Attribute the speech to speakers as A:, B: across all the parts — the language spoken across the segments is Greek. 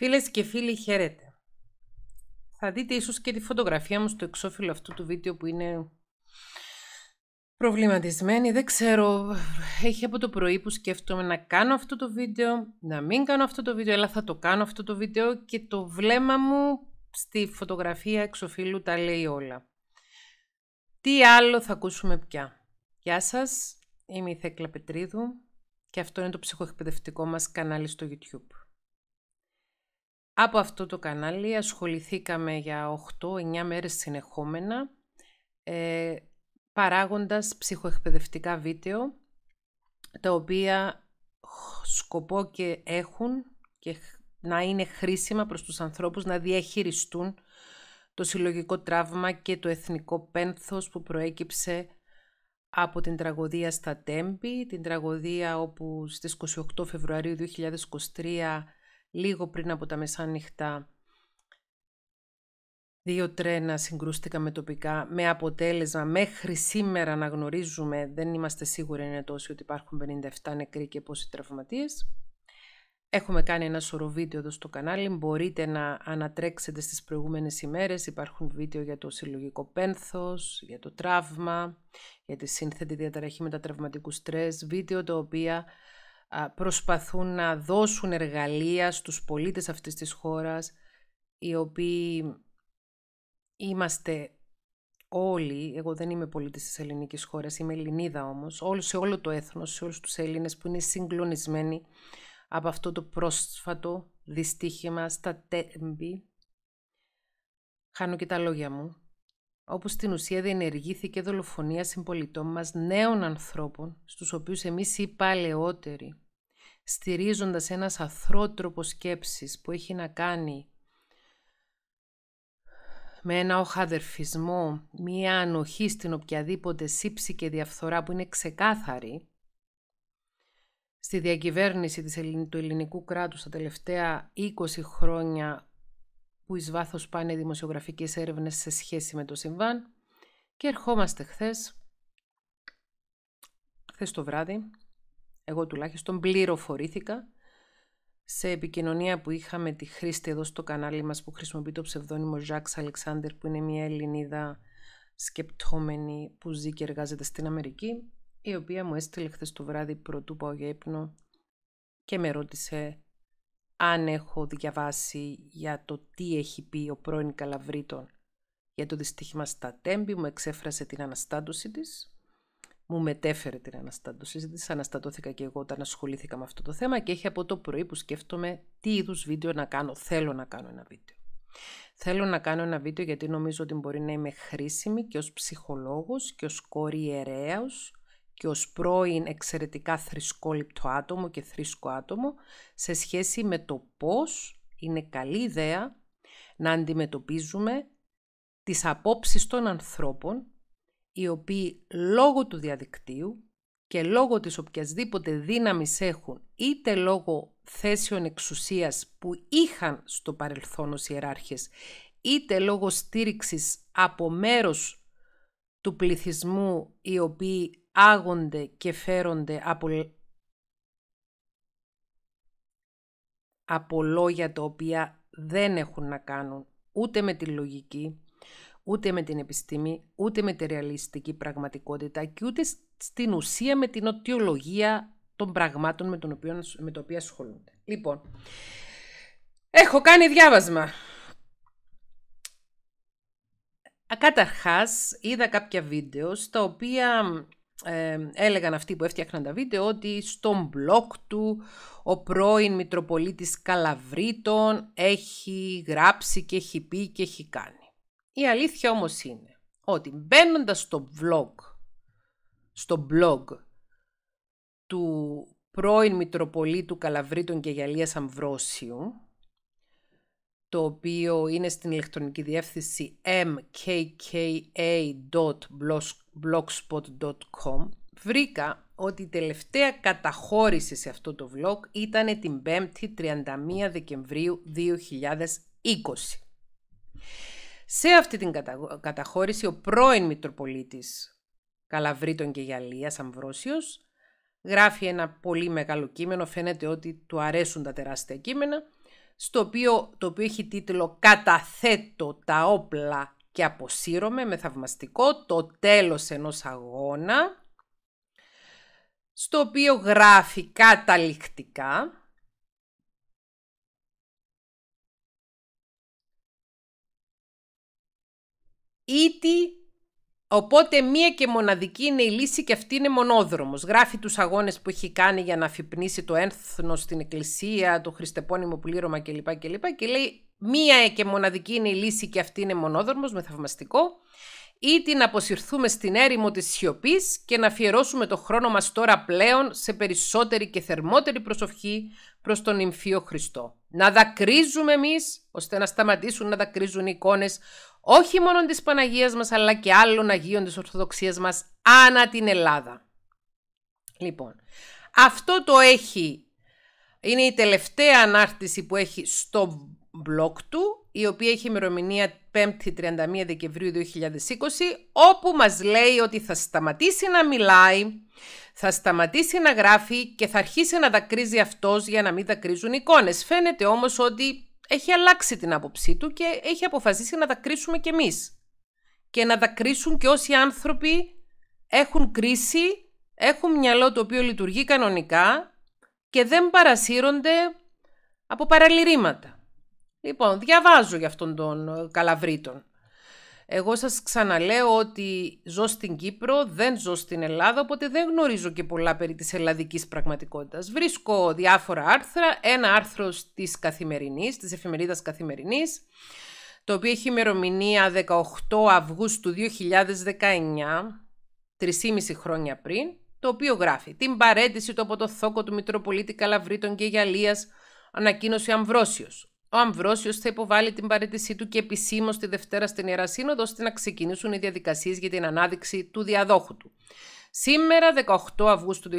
A: Φίλες και φίλοι, χαίρετε. Θα δείτε ίσως και τη φωτογραφία μου στο εξώφυλλο αυτού του βίντεο που είναι προβληματισμένη. Δεν ξέρω, έχει από το πρωί που σκέφτομαι να κάνω αυτό το βίντεο, να μην κάνω αυτό το βίντεο, αλλά θα το κάνω αυτό το βίντεο και το βλέμμα μου στη φωτογραφία εξωφύλλου τα λέει όλα. Τι άλλο θα ακούσουμε πια. Γεια σας, είμαι η Θέκλα Πετρίδου και αυτό είναι το ψυχοεκπαιδευτικό μας κανάλι στο YouTube. Από αυτό το κανάλι ασχοληθήκαμε για 8-9 μέρες συνεχόμενα, ε, παράγοντας ψυχοεκπαιδευτικά βίντεο, τα οποία σκοπό και έχουν και να είναι χρήσιμα προς τους ανθρώπους να διαχειριστούν το συλλογικό τραύμα και το εθνικό πένθος που προέκυψε από την τραγωδία στα Τέμπη, την τραγωδία όπου στις 28 Φεβρουαρίου 2023 λίγο πριν από τα μεσάνυχτα δύο τρένα συγκρούστηκαν με τοπικά, με αποτέλεσμα μέχρι σήμερα να γνωρίζουμε, δεν είμαστε σίγουροι είναι τόσοι ότι υπάρχουν 57 νεκροί και πόσοι τραυματίες. Έχουμε κάνει ένα σωρό βίντεο εδώ στο κανάλι, μπορείτε να ανατρέξετε στις προηγούμενες ημέρες, υπάρχουν βίντεο για το συλλογικό πένθος, για το τραύμα, για τη σύνθετη διαταραχή μετατραυματικού στρες, βίντεο τα οποία προσπαθούν να δώσουν εργαλεία στους πολίτες αυτής της χώρας, οι οποίοι είμαστε όλοι, εγώ δεν είμαι πολίτης της ελληνικής χώρας, είμαι Ελληνίδα όμως, όλο, σε όλο το έθνος, σε όλους τους Έλληνες που είναι συγκλονισμένοι από αυτό το πρόσφατο δυστύχημα στα τέμπη. Χάνω και τα λόγια μου όπου στην ουσία διενεργήθηκε δολοφονία συμπολιτών μας νέων ανθρώπων, στους οποίους εμείς οι παλαιότεροι, στηρίζοντας ένας αθρότροπος τρόπο σκέψης που έχει να κάνει με ένα οχαδερφισμό, μία ανοχή στην οποιαδήποτε σύψη και διαφθορά που είναι ξεκάθαρη, στη διακυβέρνηση του ελληνικού κράτους τα τελευταία 20 χρόνια που εις βάθος πάνε δημοσιογραφικές έρευνες σε σχέση με το συμβάν και ερχόμαστε χθες, χθες το βράδυ, εγώ τουλάχιστον πληροφορήθηκα σε επικοινωνία που είχαμε τη Χρήστη εδώ στο κανάλι μας που χρησιμοποιεί το ψευδόνιμο Ζάξ Αλεξάνδερ που είναι μια Ελληνίδα σκεπτόμενη που ζει και εργάζεται στην Αμερική η οποία μου έστειλε χθες το βράδυ πρωτού πάω για ύπνο και με ρώτησε αν έχω διαβάσει για το τι έχει πει ο πρώην Καλαβρίτων για το δυστύχημα στα τέμπη, μου εξέφρασε την αναστάτωση της, μου μετέφερε την αναστάτωση της, αναστατώθηκα και εγώ όταν ασχολήθηκα με αυτό το θέμα και έχει από το πρωί που σκέφτομαι τι είδους βίντεο να κάνω, θέλω να κάνω ένα βίντεο. Θέλω να κάνω ένα βίντεο γιατί νομίζω ότι μπορεί να είμαι χρήσιμη και ως ψυχολόγος και ως κόρη και ως πρώην εξαιρετικά θρησκόληπτο άτομο και θρησκό άτομο σε σχέση με το πώς είναι καλή ιδέα να αντιμετωπίζουμε τις απόψεις των ανθρώπων οι οποίοι λόγω του διαδικτύου και λόγω της οποιασδήποτε δύναμης έχουν είτε λόγω θέσεων εξουσίας που είχαν στο παρελθόν ως ιεράρχες είτε λόγω στήριξης από μέρος του πληθυσμού οι οποίοι άγονται και φέρονται από, λόγια τα οποία δεν έχουν να κάνουν ούτε με τη λογική, ούτε με την επιστήμη, ούτε με τη ρεαλιστική πραγματικότητα και ούτε στην ουσία με την οτιολογία των πραγμάτων με, τον οποίο, με το οποία ασχολούνται. Λοιπόν, έχω κάνει διάβασμα. Καταρχάς, είδα κάποια βίντεο στα οποία έλεγαν αυτοί που έφτιαχναν τα βίντεο ότι στον blog του ο πρώην Μητροπολίτης Καλαβρίτων έχει γράψει και έχει πει και έχει κάνει. Η αλήθεια όμως είναι ότι μπαίνοντας στο blog, στο blog του πρώην Μητροπολίτου Καλαβρίτων και Γιαλίας Αμβρόσιου το οποίο είναι στην ηλεκτρονική διεύθυνση mkka.blogspot.com βρήκα ότι η τελευταία καταχώρηση σε αυτό το vlog ήταν την 5η 31 Δεκεμβρίου 2020. Σε αυτή την καταχώρηση ο πρώην Μητροπολίτης Καλαβρίτων και Γιαλίας Αμβρόσιος γράφει ένα πολύ μεγάλο κείμενο, φαίνεται ότι του αρέσουν τα τεράστια κείμενα στο οποίο, το οποίο έχει τίτλο «Καταθέτω τα όπλα και αποσύρωμαι» με θαυμαστικό το τέλος ενός αγώνα, στο οποίο γράφει καταληκτικά «Ήτι Οπότε μία και μοναδική είναι η λύση και αυτή είναι μονόδρομος. Γράφει τους αγώνες που έχει κάνει για να αφυπνίσει το ένθνο στην εκκλησία, το χριστεπώνυμο πλήρωμα κλπ. κλπ. Και λέει μία και μοναδική είναι η λύση και αυτή είναι μονόδρομος με θαυμαστικό. Ήτι να αποσυρθούμε στην έρημο της σιωπής και να αφιερώσουμε το χρόνο μας τώρα πλέον σε περισσότερη και θερμότερη προσοχή προς τον Ιμφίο Χριστό. Να δακρύζουμε εμείς, ώστε να σταματήσουν να δακρύζουν οι εικόνες όχι μόνο της Παναγίας μας, αλλά και άλλων Αγίων της Ορθοδοξίας μας, άνα την Ελλάδα. Λοιπόν, αυτό το έχει, είναι η τελευταία ανάρτηση που έχει στο blog του, η οποία έχει ημερομηνία 5η 31 Δεκεμβρίου 2020, όπου μας λέει ότι θα σταματήσει να μιλάει, θα σταματήσει να γράφει και θα αρχίσει να δακρύζει αυτός για να μην δακρύζουν εικόνες. Φαίνεται όμως ότι έχει αλλάξει την άποψή του και έχει αποφασίσει να δακρύσουμε κι εμείς. Και να δακρύσουν και όσοι άνθρωποι έχουν κρίση, έχουν μυαλό το οποίο λειτουργεί κανονικά και δεν παρασύρονται από παραλυρήματα. Λοιπόν, διαβάζω για αυτόν τον ε, Καλαβρίτον. Εγώ σας ξαναλέω ότι ζω στην Κύπρο, δεν ζω στην Ελλάδα, οπότε δεν γνωρίζω και πολλά περί της ελλαδικής πραγματικότητας. Βρίσκω διάφορα άρθρα, ένα άρθρο της Καθημερινής, της εφημερίδας Καθημερινής, το οποίο έχει ημερομηνία 18 Αυγούστου 2019, 3,5 χρόνια πριν, το οποίο γράφει «Την παρέντηση του από το θόκο του Μητροπολίτη Καλαβρίτων και Γυαλίας ανακοίνωσε Αμβρόσιος. Ο Αμβρόσιος θα υποβάλει την παρέτησή του και επισήμως τη Δευτέρα στην Ιερά Σύνοδο ώστε να ξεκινήσουν οι διαδικασίες για την ανάδειξη του διαδόχου του. Σήμερα, 18 Αυγούστου 2019,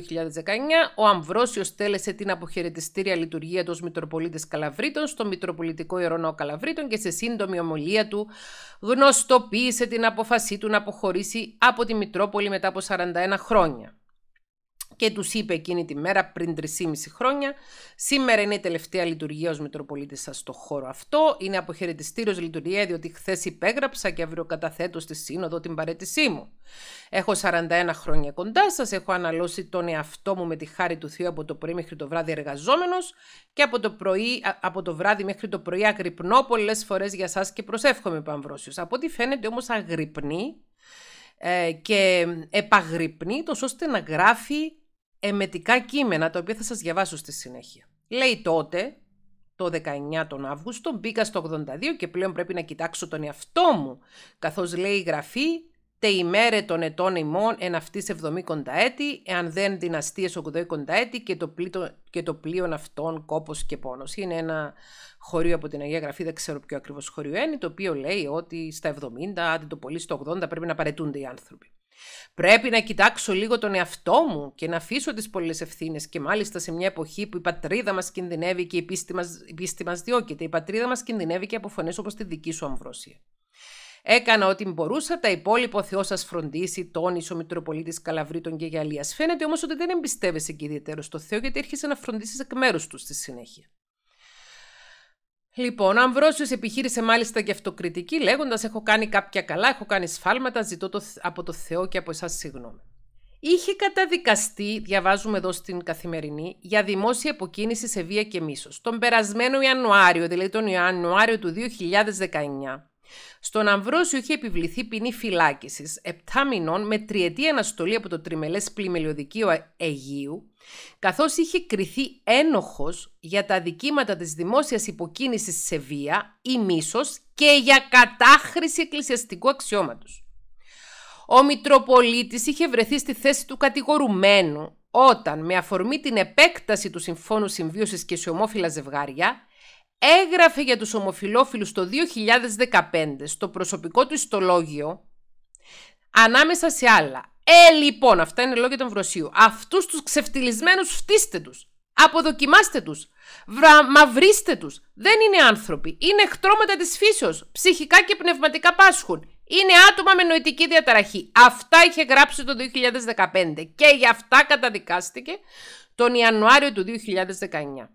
A: ο Αμβρόσιος τέλεσε την αποχαιρετιστήρια λειτουργία του Μητροπολίτης Καλαβρίτων στο Μητροπολιτικό Ιερονό Καλαβρίτων και σε σύντομη ομολία του γνωστοποίησε την απόφασή του να αποχωρήσει από τη Μητρόπολη μετά από 41 χρόνια και τους είπε εκείνη τη μέρα πριν 3,5 χρόνια «Σήμερα είναι η τελευταία λειτουργία ως Μητροπολίτης σας στο χώρο αυτό. Είναι αποχαιρετιστήριος λειτουργία διότι χθες υπέγραψα και αύριο καταθέτω στη Σύνοδο την παρέτησή μου. Έχω 41 χρόνια κοντά Σας έχω αναλώσει τον εαυτό μου με τη χάρη του Θεού από το πρωί μέχρι το βράδυ εργαζόμενος. και από το, πρωί, από το βράδυ μέχρι το πρωί αγρυπνώ πολλέ φορές για σας και προσεύχομαι Παμβρόσιο. Από ό,τι φαίνεται όμως αγρυπνεί ε, και επαγρυπνεί τόσο ώστε να γράφει εμετικά κείμενα, τα οποία θα σας διαβάσω στη συνέχεια. Λέει τότε, το 19 τον Αύγουστο, μπήκα στο 82 και πλέον πρέπει να κοιτάξω τον εαυτό μου, καθώς λέει η γραφή τε ημέρε των ετών ημών εν αυτής 70 έτη, εάν δεν δυναστείες 80 έτη και το, πλήτο, και το πλοίον αυτών κόπος και πόνος. Είναι ένα χωρίο από την Αγία Γραφή, δεν ξέρω ποιο ακριβώς χωρίο είναι, το οποίο λέει ότι στα 70, άντε το πολύ στο 80 πρέπει να παρετούνται οι άνθρωποι. Πρέπει να κοιτάξω λίγο τον εαυτό μου και να αφήσω τις πολλές ευθύνες και μάλιστα σε μια εποχή που η πατρίδα μας κινδυνεύει και η πίστη μας, διώκεται. Η πατρίδα μας κινδυνεύει και από φωνές όπως τη δική σου Αμβρόσια. Έκανα ό,τι μπορούσα, τα υπόλοιπα ο Θεός σας φροντίσει, τόνισε ο Μητροπολίτης Καλαβρίτων και Γαλλίας. Φαίνεται όμως ότι δεν εμπιστεύεσαι και ιδιαίτερο στο Θεό, γιατί έρχεσαι να φροντίσεις εκ μέρους τους στη συνέχεια. Λοιπόν, ο Αμβρόσιος επιχείρησε μάλιστα και αυτοκριτική, λέγοντας: Έχω κάνει κάποια καλά, έχω κάνει σφάλματα, ζητώ το, από το Θεό και από εσάς συγγνώμη. Είχε καταδικαστεί, διαβάζουμε εδώ στην καθημερινή, για δημόσια υποκίνηση σε βία και μίσος, Τον περασμένο Ιανουάριο, δηλαδή τον Ιανουάριο του 2019, στον Αμβρόσιο είχε επιβληθεί ποινή φυλάκισης 7 μηνών με τριετή αναστολή από το τριμελές πλημελιωδικείο Αιγίου καθώς είχε κριθεί ένοχος για τα δικήματα της δημόσιας υποκίνησης σε βία ή μίσος και για κατάχρηση εκκλησιαστικού αξιώματος. Ο Μητροπολίτης είχε βρεθεί στη θέση του κατηγορουμένου όταν, με αφορμή την επέκταση του Συμφώνου Συμβίωσης και σε ομόφυλα ζευγάρια, έγραφε για τους ομοφιλόφιλους το 2015 στο προσωπικό του ιστολόγιο, ανάμεσα σε άλλα, ε, λοιπόν, αυτά είναι λόγια των βροσίου. Αυτούς τους ξεφτυλισμένους φτύστε τους. Αποδοκιμάστε τους. Μαυρίστε τους. Δεν είναι άνθρωποι. Είναι χτρώματα της φύσεως. Ψυχικά και πνευματικά πάσχουν. Είναι άτομα με νοητική διαταραχή. Αυτά είχε γράψει το 2015 και γι' αυτά καταδικάστηκε τον Ιανουάριο του 2019.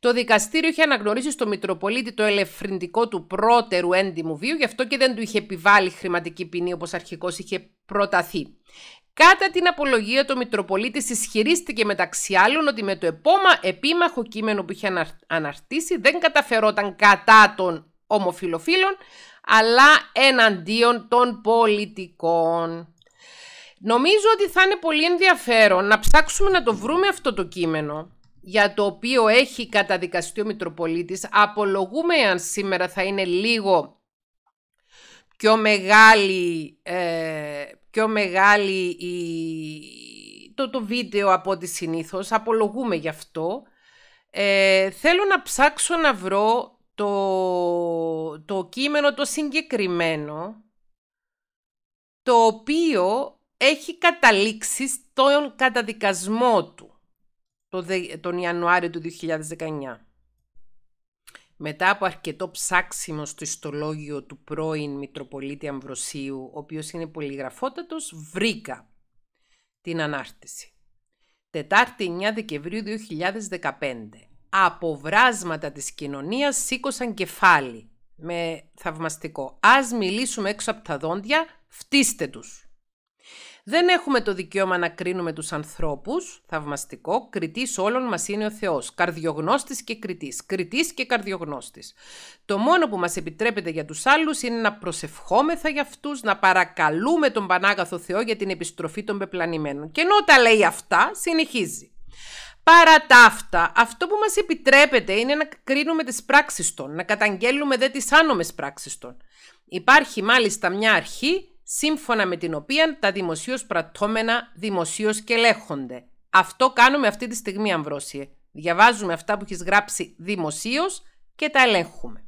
A: Το δικαστήριο είχε αναγνωρίσει στο Μητροπολίτη το ελευθερντικό του πρώτερου έντιμου βίου, γι' αυτό και δεν του είχε επιβάλει χρηματική ποινή όπως αρχικώς είχε προταθεί. Κατά την απολογία, το Μητροπολίτη ισχυρίστηκε μεταξύ άλλων ότι με το επόμα επίμαχο κείμενο που είχε αναρτήσει δεν καταφερόταν κατά των ομοφιλοφίλων, αλλά εναντίον των πολιτικών. Νομίζω ότι θα είναι πολύ ενδιαφέρον να ψάξουμε να το βρούμε αυτό το κείμενο, για το οποίο έχει καταδικαστεί ο Μητροπολίτης. Απολογούμε αν σήμερα θα είναι λίγο πιο μεγάλη, ε, πιο μεγάλη η, το, το βίντεο από ό,τι συνήθως, απολογούμε γι' αυτό. Ε, θέλω να ψάξω να βρω το, το κείμενο το συγκεκριμένο, το οποίο έχει καταλήξει στον καταδικασμό του τον Ιανουάριο του 2019. Μετά από αρκετό ψάξιμο στο ιστολόγιο του πρώην Μητροπολίτη Αμβροσίου, ο οποίος είναι πολυγραφότατος, βρήκα την ανάρτηση. Τετάρτη 9 Δεκεμβρίου 2015. Από βράσματα της κοινωνίας σήκωσαν κεφάλι. Με θαυμαστικό. Ας μιλήσουμε έξω από τα δόντια, φτύστε τους. Δεν έχουμε το δικαίωμα να κρίνουμε τους ανθρώπους, θαυμαστικό, Κριτής όλων μας είναι ο Θεός, καρδιογνώστης και κριτής, κριτής και καρδιογνώστης. Το μόνο που μας επιτρέπεται για τους άλλους είναι να προσευχόμεθα για αυτούς, να παρακαλούμε τον Πανάγαθο Θεό για την επιστροφή των πεπλανημένων. Και ενώ τα λέει αυτά, συνεχίζει. Παρά τα αυτά, αυτό που μας επιτρέπεται είναι να κρίνουμε τις πράξεις των, να καταγγέλουμε δε τις άνομες πράξεις των. Υπάρχει μάλιστα μια αρχή σύμφωνα με την οποία τα δημοσίως πρατώμενα δημοσίως και ελέγχονται. Αυτό κάνουμε αυτή τη στιγμή, Αμβρόσιε. Διαβάζουμε αυτά που έχεις γράψει δημοσίως και τα ελέγχουμε.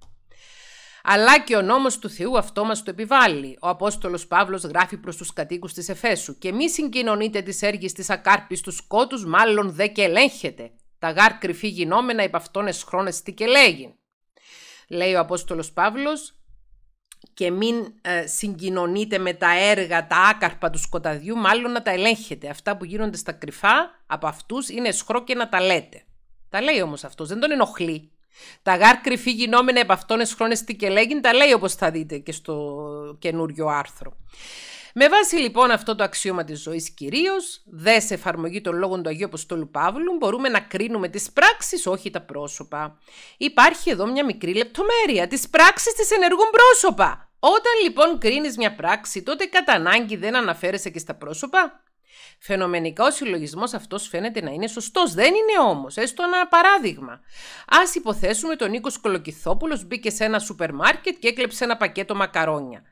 A: Αλλά και ο νόμος του Θεού αυτό μας το επιβάλλει. Ο Απόστολος Παύλος γράφει προς τους κατοίκους της Εφέσου: Και μη συγκοινωνείτε της έργης της ακάρπης του κότου, μάλλον δε και ελέγχετε. Τα γάρ κρυφή γινόμενα υπ' αυτόν τι και λέγει. Λέει ο Απόστολος Παύλος, και μην ε, συγκοινωνείτε με τα έργα, τα άκαρπα του σκοταδιού, μάλλον να τα ελέγχετε. Αυτά που γίνονται στα κρυφά από αυτούς είναι σχρό και να τα λέτε. Τα λέει όμως αυτός, δεν τον ενοχλεί. Τα γάρ κρυφή γινόμενα από αυτόν εσχρόνες τι και λέγει, τα λέει όπως θα δείτε και στο καινούριο άρθρο. Με βάση λοιπόν αυτό το αξίωμα της ζωής κυρίως, δε σε εφαρμογή των λόγων του Αγίου Αποστόλου Παύλου, μπορούμε να κρίνουμε τις πράξεις όχι τα πρόσωπα. Υπάρχει εδώ μια μικρή λεπτομέρεια, Τις πράξεις τι ενεργούν πρόσωπα. Όταν λοιπόν κρίνεις μια πράξη, τότε κατά ανάγκη δεν αναφέρεσαι και στα πρόσωπα. Φαινομενικά ο συλλογισμός αυτός φαίνεται να είναι σωστός. Δεν είναι όμως, έστω ένα παράδειγμα. Ας υποθέσουμε τον Νίκος Κολοκυθόπουλος μπήκε σε ένα σούπερ μάρκετ και έκλεψε ένα πακέτο μακαρόνια.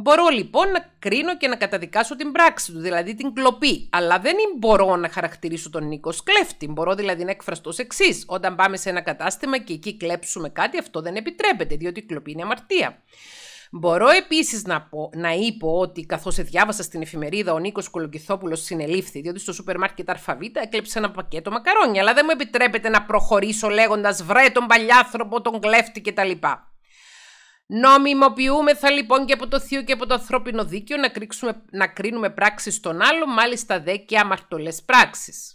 A: Μπορώ λοιπόν να κρίνω και να καταδικάσω την πράξη του, δηλαδή την κλοπή, αλλά δεν μπορώ να χαρακτηρίσω τον Νίκο κλέφτη. Μπορώ δηλαδή να εκφραστώ ως εξής. Όταν πάμε σε ένα κατάστημα και εκεί κλέψουμε κάτι, αυτό δεν επιτρέπεται, διότι η κλοπή είναι αμαρτία. Μπορώ επίσης να, πω, να είπω ότι καθώς διάβασα στην εφημερίδα ο Νίκος Κολοκυθόπουλος συνελήφθη, διότι στο σούπερ μάρκετ ΑΒ έκλεψε ένα πακέτο μακαρόνια, αλλά δεν μου επιτρέπεται να προχωρήσω λέγοντας βρέ τον παλιάθρωπο, τον κλέφτη κτλ. Νομιμοποιούμεθα λοιπόν και από το θείο και από το ανθρώπινο δίκαιο να, κρίξουμε, να κρίνουμε πράξεις των άλλων, μάλιστα δε και αμαρτωλές πράξεις.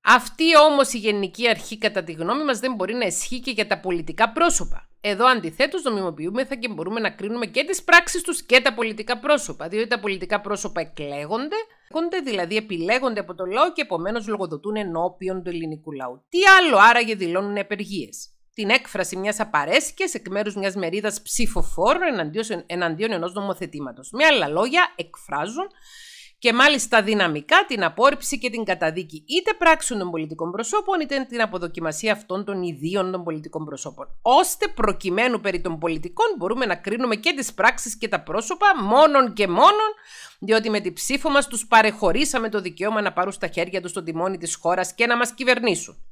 A: Αυτή όμως η γενική αρχή κατά τη γνώμη μας δεν μπορεί να ισχύει και για τα πολιτικά πρόσωπα. Εδώ αντιθέτως νομιμοποιούμεθα και μπορούμε να κρίνουμε και τις πράξεις τους και τα πολιτικά πρόσωπα, διότι τα πολιτικά πρόσωπα εκλέγονται, δηλαδή επιλέγονται από το λαό και επομένως λογοδοτούν ενώπιον του ελληνικού λαού. Τι άλλο άραγε δηλώνουν επεργίες την έκφραση μιας απαρέσκειας εκ μέρους μιας μερίδας ψηφοφόρων εναντίον, ενός νομοθετήματος. Με άλλα λόγια, εκφράζουν και μάλιστα δυναμικά την απόρριψη και την καταδίκη είτε πράξεων των πολιτικών προσώπων είτε την αποδοκιμασία αυτών των ιδίων των πολιτικών προσώπων. Ώστε προκειμένου περί των πολιτικών μπορούμε να κρίνουμε και τις πράξεις και τα πρόσωπα μόνον και μόνον διότι με την ψήφο μας τους παρεχωρήσαμε το δικαίωμα να πάρουν στα χέρια τους τον τιμόνι της χώρας και να μας κυβερνήσουν.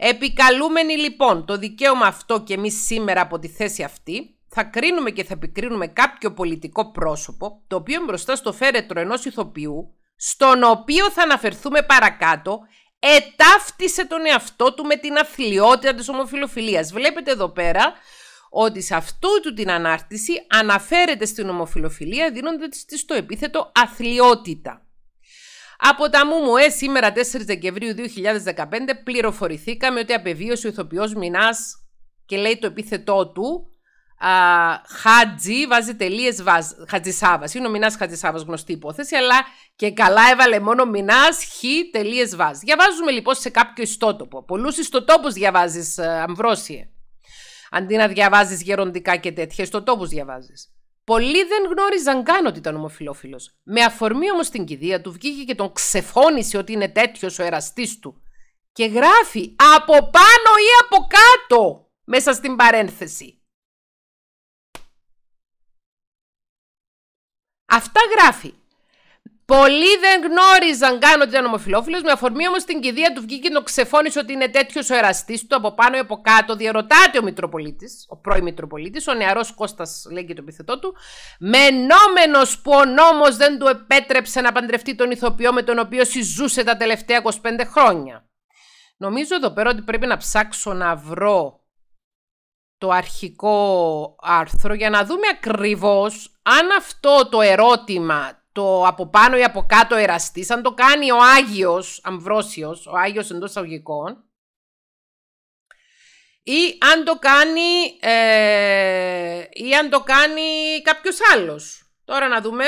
A: Επικαλούμενοι λοιπόν το δικαίωμα αυτό και εμείς σήμερα από τη θέση αυτή, θα κρίνουμε και θα επικρίνουμε κάποιο πολιτικό πρόσωπο, το οποίο μπροστά στο φέρετρο ενός ηθοποιού, στον οποίο θα αναφερθούμε παρακάτω, ετάφτισε τον εαυτό του με την αθλειότητα της ομοφιλοφιλίας. Βλέπετε εδώ πέρα ότι σε αυτού του την ανάρτηση αναφέρεται στην ομοφιλοφιλία δίνοντας της το επίθετο αθλειότητα. Από τα μου ε, σήμερα 4 Δεκεμβρίου 2015 πληροφορηθήκαμε ότι απεβίωσε ο ηθοποιός Μινάς και λέει το επίθετό του α, Χατζη, βάζει τελείες Χατζισάβας. Είναι ο Μινάς Χατζισάβας γνωστή υπόθεση, αλλά και καλά έβαλε μόνο Μινάς Χ τελείες Βάζ. Διαβάζουμε λοιπόν σε κάποιο ιστότοπο. Πολλούς ιστοτόπους διαβάζεις, ε, Αμβρόσιε. Αντί να διαβάζεις γεροντικά και τέτοια, ιστοτόπους διαβάζεις. Πολλοί δεν γνώριζαν καν ότι ήταν ομοφυλόφιλος. Με αφορμή όμως την κηδεία του βγήκε και τον ξεφώνησε ότι είναι τέτοιος ο εραστής του. Και γράφει από πάνω ή από κάτω μέσα στην παρένθεση. Αυτά γράφει. Πολλοί δεν γνώριζαν καν ότι ήταν ομοφυλόφιλος, με αφορμή όμως την κηδεία του βγήκε να ξεφώνησε ότι είναι τέτοιος ο εραστής του από πάνω ή από κάτω. Διερωτάται ο Μητροπολίτης, ο πρώην Μητροπολίτης, ο νεαρός Κώστας, λέγει το επιθετό του, μενόμενος που ο νόμος δεν του επέτρεψε να παντρευτεί τον ηθοποιό με τον οποίο συζούσε τα τελευταία 25 χρόνια. Νομίζω εδώ πέρα ότι πρέπει να ψάξω να βρω το αρχικό άρθρο για να δούμε ακριβώς αν αυτό το ερώτημα το από πάνω ή από κάτω εραστής, αν το κάνει ο Άγιος Αμβρόσιος, ο Άγιος εντός αγωγικών, ή αν το κάνει, ε, ή αν το κάνει κάποιος άλλος. Τώρα να δούμε.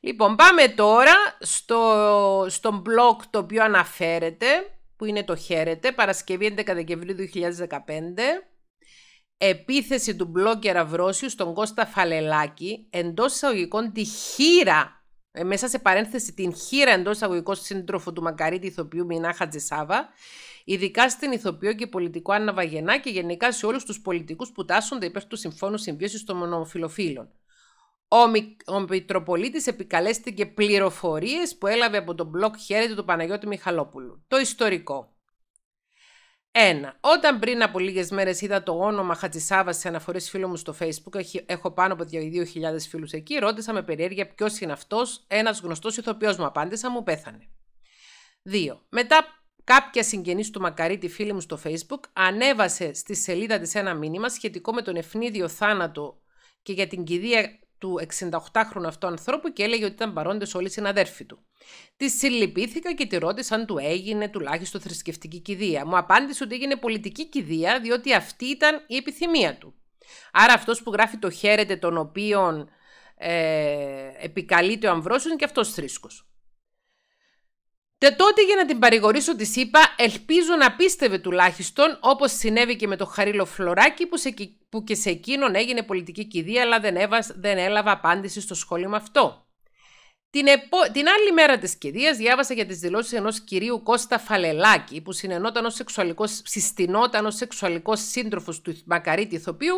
A: Λοιπόν, πάμε τώρα στο, στον blog το οποίο αναφέρεται που είναι το «Χαίρετε», Παρασκευή 11 Δεκεμβρίου 2015. Επίθεση του μπλόκερ Βρόσιου στον Κώστα Φαλελάκη, εντός εισαγωγικών τη χείρα, ε, μέσα σε παρένθεση την χείρα εντός εισαγωγικών σύντροφο του Μακαρίτη ηθοποιού Μινά Χατζησάβα, ειδικά στην ηθοποιό και πολιτικό Άννα και γενικά σε όλους τους πολιτικούς που τάσσονται υπέρ του Συμφώνου Συμβίωσης των Μονοφιλοφίλων. Ο, ο Μητροπολίτης επικαλέστηκε πληροφορίες που έλαβε από τον μπλοκ χαίρετε του Παναγιώτη Μιχαλόπουλου. Το ιστορικό. 1. Όταν πριν από λίγες μέρες είδα το όνομα Χατζησάβα σε αναφορές φίλου μου στο facebook, έχω πάνω από 2.000 φίλους εκεί, ρώτησα με περιέργεια ποιος είναι αυτός, ένας γνωστός ηθοποιός μου απάντησα, μου πέθανε. 2. Μετά Κάποια συγγενής του Μακαρίτη φίλη μου στο facebook ανέβασε στη σελίδα της ένα μήνυμα σχετικό με τον ευνίδιο θάνατο και για την κηδεία του 68χρονου αυτού ανθρώπου και έλεγε ότι ήταν παρόντες όλοι οι συναδέρφοι του. Τη συλληπήθηκα και τη ρώτησα αν του έγινε τουλάχιστον θρησκευτική κηδεία. Μου απάντησε ότι έγινε πολιτική κηδεία, διότι αυτή ήταν η επιθυμία του. Άρα αυτός που γράφει το χαίρεται, τον οποίον ε, επικαλείται ο Αμβρόσιος, είναι και αυτός θρήσκος. Τε τότε για να την παρηγορήσω της είπα, ελπίζω να πίστευε τουλάχιστον, όπως συνέβη και με το Χαρίλο Φλωράκη που, σε, που και σε εκείνον έγινε πολιτική κηδεία, αλλά δεν, έβας, δεν έλαβα απάντηση στο σχόλιο αυτό. Την, την άλλη μέρα της κηδείας διάβασα για τις δηλώσεις ενός κυρίου Κώστα Φαλελάκη, που συνενόταν ως σεξουαλικός, συστηνόταν ως σεξουαλικός σύντροφος του Μακαρίτη Ιθοποιού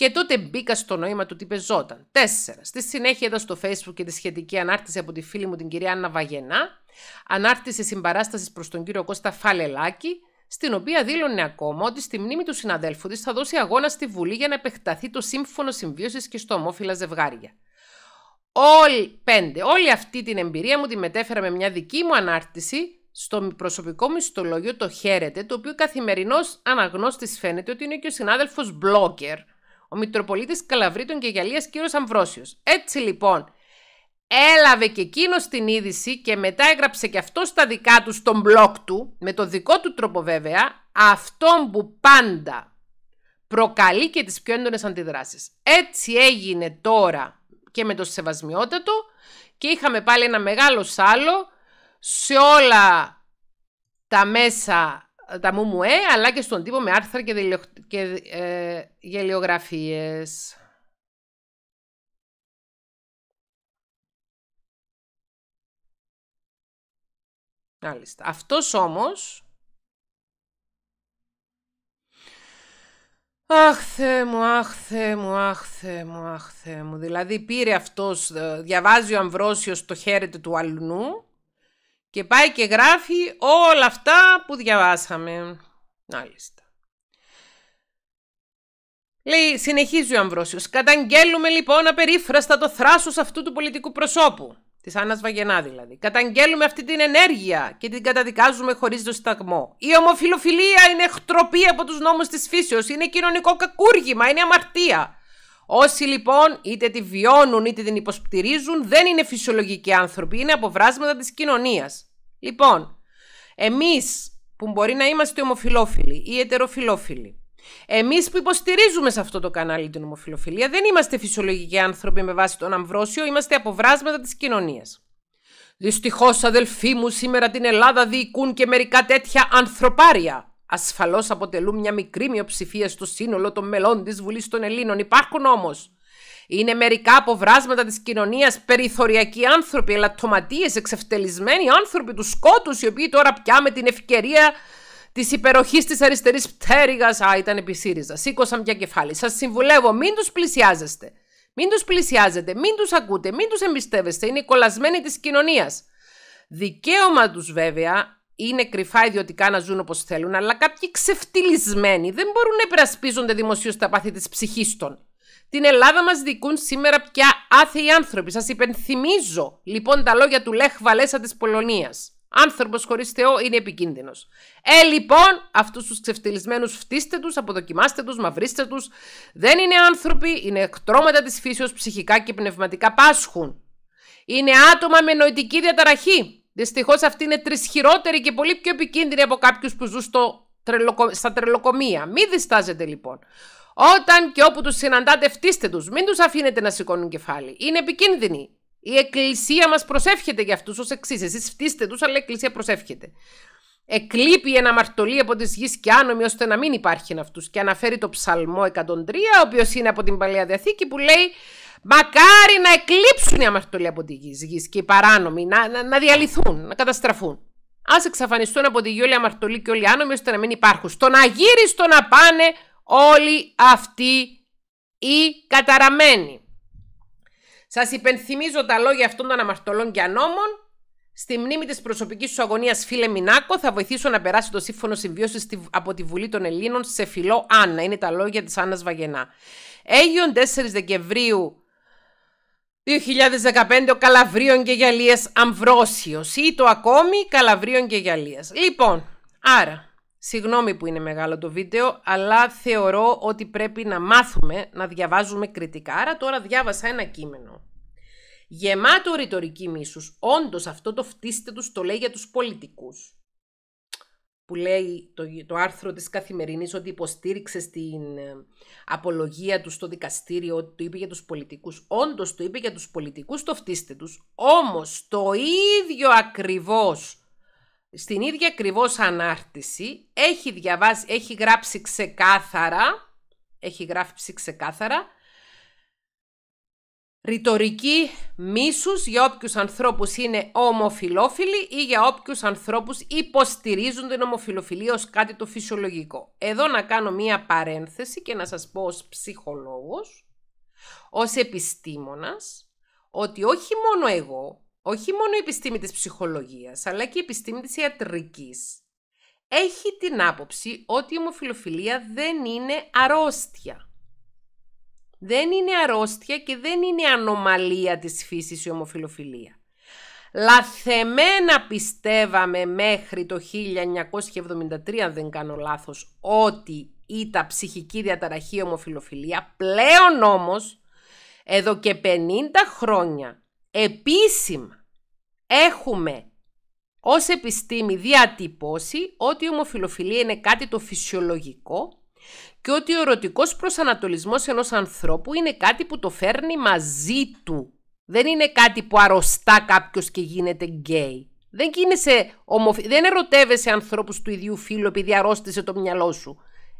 A: και τότε μπήκα στο νόημα του τι πεζόταν. Τέσσερα. Στη συνέχεια είδα στο Facebook και τη σχετική ανάρτηση από τη φίλη μου την κυρία Άννα Βαγενά, ανάρτηση συμπαράστασης προς τον κύριο Κώστα Φαλελάκη, στην οποία δήλωνε ακόμα ότι στη μνήμη του συναδέλφου της θα δώσει αγώνα στη Βουλή για να επεκταθεί το σύμφωνο συμβίωσης και στο ομόφυλα ζευγάρια. Όλοι πέντε, όλη αυτή την εμπειρία μου τη μετέφερα με μια δική μου ανάρτηση στο προσωπικό μου ιστολόγιο το χαίρεται, το οποίο καθημερινό αναγνώστης φαίνεται ότι είναι και ο συνάδελφος blogger, ο Μητροπολίτης Καλαβρίτων και Γαλλίας κύριος Αμβρόσιος. Έτσι λοιπόν, έλαβε και εκείνος την είδηση και μετά έγραψε και αυτό στα δικά του στον blog του, με το δικό του τρόπο βέβαια, αυτόν που πάντα προκαλεί και τις πιο έντονες αντιδράσεις. Έτσι έγινε τώρα και με το σεβασμιότατο και είχαμε πάλι ένα μεγάλο σάλο σε όλα τα μέσα τα ε, αλλά και στον τύπο με άρθρα και, γελιογραφίε. και ε, γελιογραφίες. Αυτός όμως... Αχ, μου, άχθε μου, αχ, μου, αχ, μου. Δηλαδή πήρε αυτός, ε, διαβάζει ο Αμβρόσιος το χέρι του αλνού και πάει και γράφει όλα αυτά που διαβάσαμε. Μάλιστα. Λέει, συνεχίζει ο Αμβρόσιος. Καταγγέλουμε λοιπόν απερίφραστα το θράσος αυτού του πολιτικού προσώπου. της Άννας Βαγενά δηλαδή. Καταγγέλουμε αυτή την ενέργεια και την καταδικάζουμε χωρίς δισταγμό. Η ομοφιλοφιλία είναι χτροπή από τους νόμους της φύσεως, είναι κοινωνικό κακούργημα, είναι αμαρτία. Όσοι λοιπόν είτε τη βιώνουν είτε την υποστηρίζουν δεν είναι φυσιολογικοί άνθρωποι, είναι αποβράσματα της κοινωνίας. Λοιπόν, εμείς που μπορεί να είμαστε ομοφιλόφιλοι ή ετεροφιλόφιλοι, εμείς που υποστηρίζουμε σε αυτό το κανάλι την ομοφιλοφιλία δεν είμαστε φυσιολογικοί άνθρωποι με βάση τον αμβρόσιο, είμαστε αποβράσματα της κοινωνίας. Δυστυχώς αδελφοί μου σήμερα την Ελλάδα διοικούν και μερικά τέτοια ανθρωπάρια Ασφαλώς αποτελούν μια μικρή μειοψηφία στο σύνολο των μελών της Βουλής των Ελλήνων. Υπάρχουν όμως. Είναι μερικά αποβράσματα της κοινωνίας, περιθωριακοί άνθρωποι, ελαττωματίες, εξευτελισμένοι άνθρωποι του σκότους, οι οποίοι τώρα πια με την ευκαιρία της υπεροχής της αριστερής πτέρυγας. Α, ήταν επί ΣΥΡΙΖΑ. Σήκωσαν πια κεφάλι. Σας συμβουλεύω, μην τους πλησιάζεστε. Μην τους πλησιάζετε, μην τους ακούτε, μην τους εμπιστεύεστε. Είναι κολλασμένοι της κοινωνίας. Δικαίωμα τους βέβαια είναι κρυφά ιδιωτικά να ζουν όπως θέλουν, αλλά κάποιοι ξεφτυλισμένοι δεν μπορούν να υπερασπίζονται δημοσίως τα πάθη της ψυχής των. Την Ελλάδα μας δικούν σήμερα πια άθεοι άνθρωποι. Σας υπενθυμίζω λοιπόν τα λόγια του Λέχ Βαλέσα της Πολωνίας. Άνθρωπος χωρίς Θεό είναι επικίνδυνος. Ε, λοιπόν, αυτούς τους ξεφτυλισμένους φτύστε τους, αποδοκιμάστε τους, μαυρίστε τους. Δεν είναι άνθρωποι, είναι εκτρώματα της φύσεως ψυχικά και πνευματικά πάσχουν. Είναι άτομα με νοητική διαταραχή, Δυστυχώς αυτή είναι τρισχυρότερη και πολύ πιο επικίνδυνη από κάποιους που ζουν στο τρελοκο... στα τρελοκομεία. Μην διστάζετε λοιπόν. Όταν και όπου τους συναντάτε, φτύστε τους. Μην τους αφήνετε να σηκώνουν κεφάλι. Είναι επικίνδυνοι. Η Εκκλησία μας προσεύχεται για αυτούς ως εξής. Εσείς φτύστε τους, αλλά η Εκκλησία προσεύχεται. Εκλείπει ένα μαρτωλί από τη γης και άνομοι, ώστε να μην υπάρχει αυτούς. Και αναφέρει το ψαλμό 103, ο οποίος είναι από την παλαιά διαθήκη, που λέει Μακάρι να εκλείψουν οι αμαρτωλοί από τη γη και οι παράνομοι, να, να, να διαλυθούν, να καταστραφούν. Ας εξαφανιστούν από τη γη όλοι οι αμαρτωλοί και όλοι οι άνομοι, ώστε να μην υπάρχουν. Στο να γύρει, στο να πάνε όλοι αυτοί οι καταραμένοι. Σας υπενθυμίζω τα λόγια αυτών των αμαρτωλών και ανώμων. Στη μνήμη της προσωπικής σου αγωνίας, φίλε Μινάκο, θα βοηθήσω να περάσει το σύμφωνο συμβίωσης από τη Βουλή των Ελλήνων σε φιλό Άννα. Είναι τα λόγια της Άννας Βαγενά. Έγιον 4 Δεκεμβρίου 2015 Καλαβρίων και Γυαλίες Αμβρόσιος ή το ακόμη Καλαβρίων και Γυαλίες. Λοιπόν, άρα, συγγνώμη που είναι μεγάλο το βίντεο, αλλά θεωρώ ότι πρέπει να μάθουμε να διαβάζουμε κριτικά. Άρα τώρα διάβασα ένα κείμενο. Γεμάτο ρητορική μίσους, όντως αυτό το φτύστε τους το λέει για τους πολιτικούς που λέει το, το άρθρο της Καθημερινής ότι υποστήριξε στην ε, απολογία του στο δικαστήριο ότι το είπε για τους πολιτικούς. Όντως το είπε για τους πολιτικούς, το φτύστε τους. Όμως το ίδιο ακριβώς, στην ίδια ακριβώς ανάρτηση έχει, διαβάσει, έχει γράψει ξεκάθαρα, έχει γράψει ξεκάθαρα Ρητορική μίσους για όποιους ανθρώπους είναι ομοφιλόφιλοι ή για όποιους ανθρώπους υποστηρίζουν την ομοφιλοφιλία ως κάτι το φυσιολογικό. Εδώ να κάνω μία παρένθεση και να σας πω ως ψυχολόγος, ως επιστήμονας, ότι όχι μόνο εγώ, όχι μόνο η επιστήμη της ψυχολογίας, αλλά και η επιστήμη της ιατρικής, έχει την άποψη ότι η ομοφιλοφιλία δεν είναι αρρώστια. Δεν είναι αρρώστια και δεν είναι ανομαλία της φύσης η ομοφιλοφιλία. Λαθεμένα πιστεύαμε μέχρι το 1973, αν δεν κάνω λάθος, ότι ήταν ψυχική διαταραχή η ομοφιλοφιλία. Πλέον όμως, εδώ και 50 χρόνια, επίσημα, έχουμε ως επιστήμη διατυπώσει ότι η ομοφιλοφιλία είναι κάτι το φυσιολογικό και ότι ο ερωτικός προσανατολισμός ενός ανθρώπου είναι κάτι που το φέρνει μαζί του. Δεν είναι κάτι που αρρωστά κάποιος και γίνεται γκέι. Δεν, γίνεσαι δεν ερωτεύεσαι ανθρώπους του ίδιου φίλου επειδή αρρώστησε το μυαλό σου.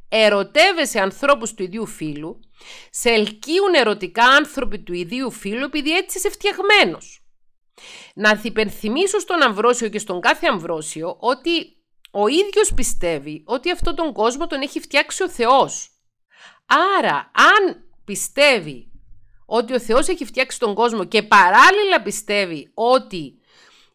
A: Ερωτεύεσαι ανθρώπους του ίδιου φίλου, σε ελκύουν ερωτικά άνθρωποι του ίδιου φίλου επειδή έτσι είσαι φτιαγμένος. Να θυπενθυμίσω στον Αμβρόσιο και στον κάθε Αμβρόσιο ότι ο ίδιος πιστεύει ότι αυτόν τον κόσμο τον έχει φτιάξει ο Θεός. Άρα, αν πιστεύει ότι ο Θεός έχει φτιάξει τον κόσμο και παράλληλα πιστεύει ότι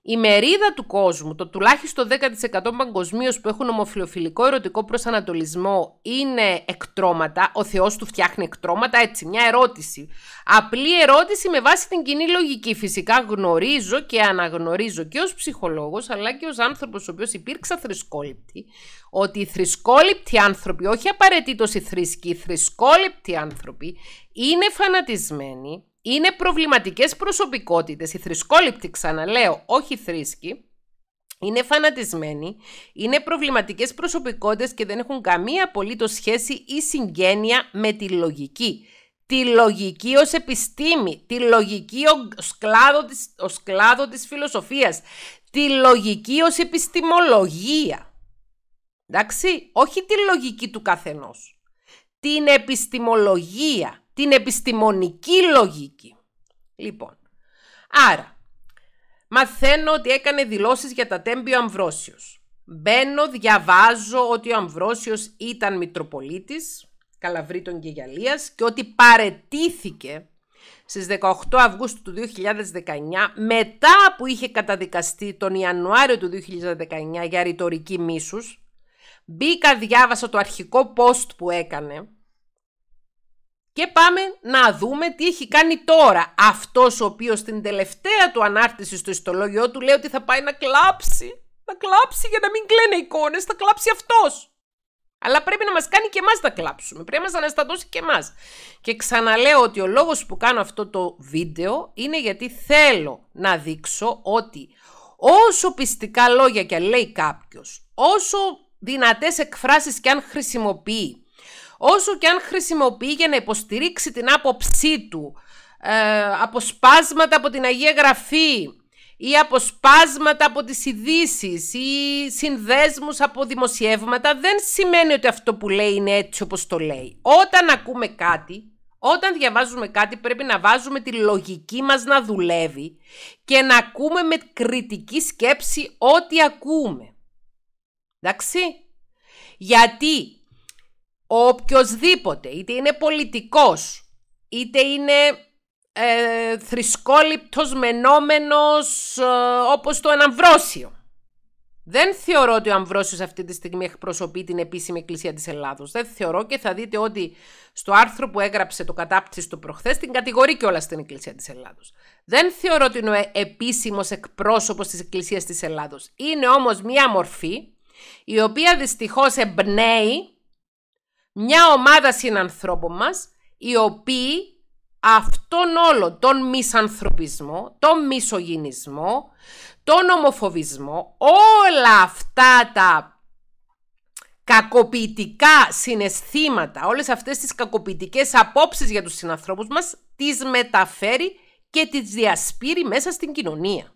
A: η μερίδα του κόσμου, το τουλάχιστον 10% παγκοσμίως που έχουν ομοφιλοφιλικό ερωτικό προσανατολισμό είναι εκτρώματα. Ο Θεός του φτιάχνει εκτρώματα, έτσι, μια ερώτηση. Απλή ερώτηση με βάση την κοινή λογική. Φυσικά γνωρίζω και αναγνωρίζω και ως ψυχολόγος, αλλά και ως άνθρωπος ο οποίος υπήρξα θρησκόληπτη, ότι οι θρησκόληπτοι άνθρωποι, όχι απαραίτητος οι θρησκοί, οι θρησκόληπτοι άνθρωποι είναι φανατισμένοι, είναι προβληματικές προσωπικότητες, οι θρησκόληπτοι ξαναλέω, όχι θρήσκοι, είναι φανατισμένοι, είναι προβληματικές προσωπικότητες και δεν έχουν καμία απολύτως σχέση ή συγγένεια με τη λογική. Τη λογική ως επιστήμη, τη λογική ως κλάδο της, ως της φιλοσοφίας, τη λογική ως επιστημολογία. Εντάξει, όχι τη λογική του καθενός. Την επιστημολογία την επιστημονική λογική. Λοιπόν, άρα, μαθαίνω ότι έκανε δηλώσεις για τα ο Αμβρόσιος. Μπαίνω, διαβάζω ότι ο Αμβρόσιος ήταν Μητροπολίτης Καλαβρίτων και Γυαλίας και ότι παρετήθηκε στις 18 Αυγούστου του 2019 μετά που είχε καταδικαστεί τον Ιανουάριο του 2019 για ρητορική μίσους. Μπήκα, διάβασα το αρχικό post που έκανε και πάμε να δούμε τι έχει κάνει τώρα αυτός ο οποίος στην τελευταία του ανάρτηση στο ιστολόγιο του λέει ότι θα πάει να κλάψει. Να κλάψει για να μην κλαίνε εικόνες, θα κλάψει αυτός. Αλλά πρέπει να μας κάνει και εμάς να κλάψουμε, πρέπει να μας αναστατώσει και εμάς. Και ξαναλέω ότι ο λόγος που κάνω αυτό το βίντεο είναι γιατί θέλω να δείξω ότι όσο πιστικά λόγια και λέει κάποιος, όσο δυνατές εκφράσεις και αν χρησιμοποιεί, όσο και αν χρησιμοποιεί για να υποστηρίξει την άποψή του ε, αποσπάσματα από την Αγία Γραφή ή αποσπάσματα από τις ειδήσεις ή συνδέσμους από δημοσιεύματα δεν σημαίνει ότι αυτό που λέει είναι έτσι όπως το λέει. Όταν ακούμε κάτι, όταν διαβάζουμε κάτι πρέπει να βάζουμε τη λογική μας να δουλεύει και να ακούμε με κριτική σκέψη ό,τι ακούμε. Εντάξει. Γιατί οποιοδήποτε, είτε είναι πολιτικός, είτε είναι ε, θρησκόληπτος, μενόμενος, ε, όπως το Αμβρόσιο. Δεν θεωρώ ότι ο Αμβρόσιος αυτή τη στιγμή εκπροσωπεί την επίσημη εκκλησία της Ελλάδος. Δεν θεωρώ και θα δείτε ότι στο άρθρο που έγραψε το κατάπτυστο προχθές την κατηγορεί και όλα στην εκκλησία της Ελλάδος. Δεν θεωρώ ότι είναι ο επίσημος εκπρόσωπος της εκκλησίας της Ελλάδος. Είναι όμως μία μορφή η οποία δυστυχώς εμπνέει μια ομάδα συνανθρώπων μας, οι οποίοι αυτόν όλο τον μισανθρωπισμό, τον μισογυνισμό, τον ομοφοβισμό, όλα αυτά τα κακοποιητικά συναισθήματα, όλες αυτές τις κακοποιητικές απόψεις για τους συνανθρώπους μας, τις μεταφέρει και τις διασπείρει μέσα στην κοινωνία.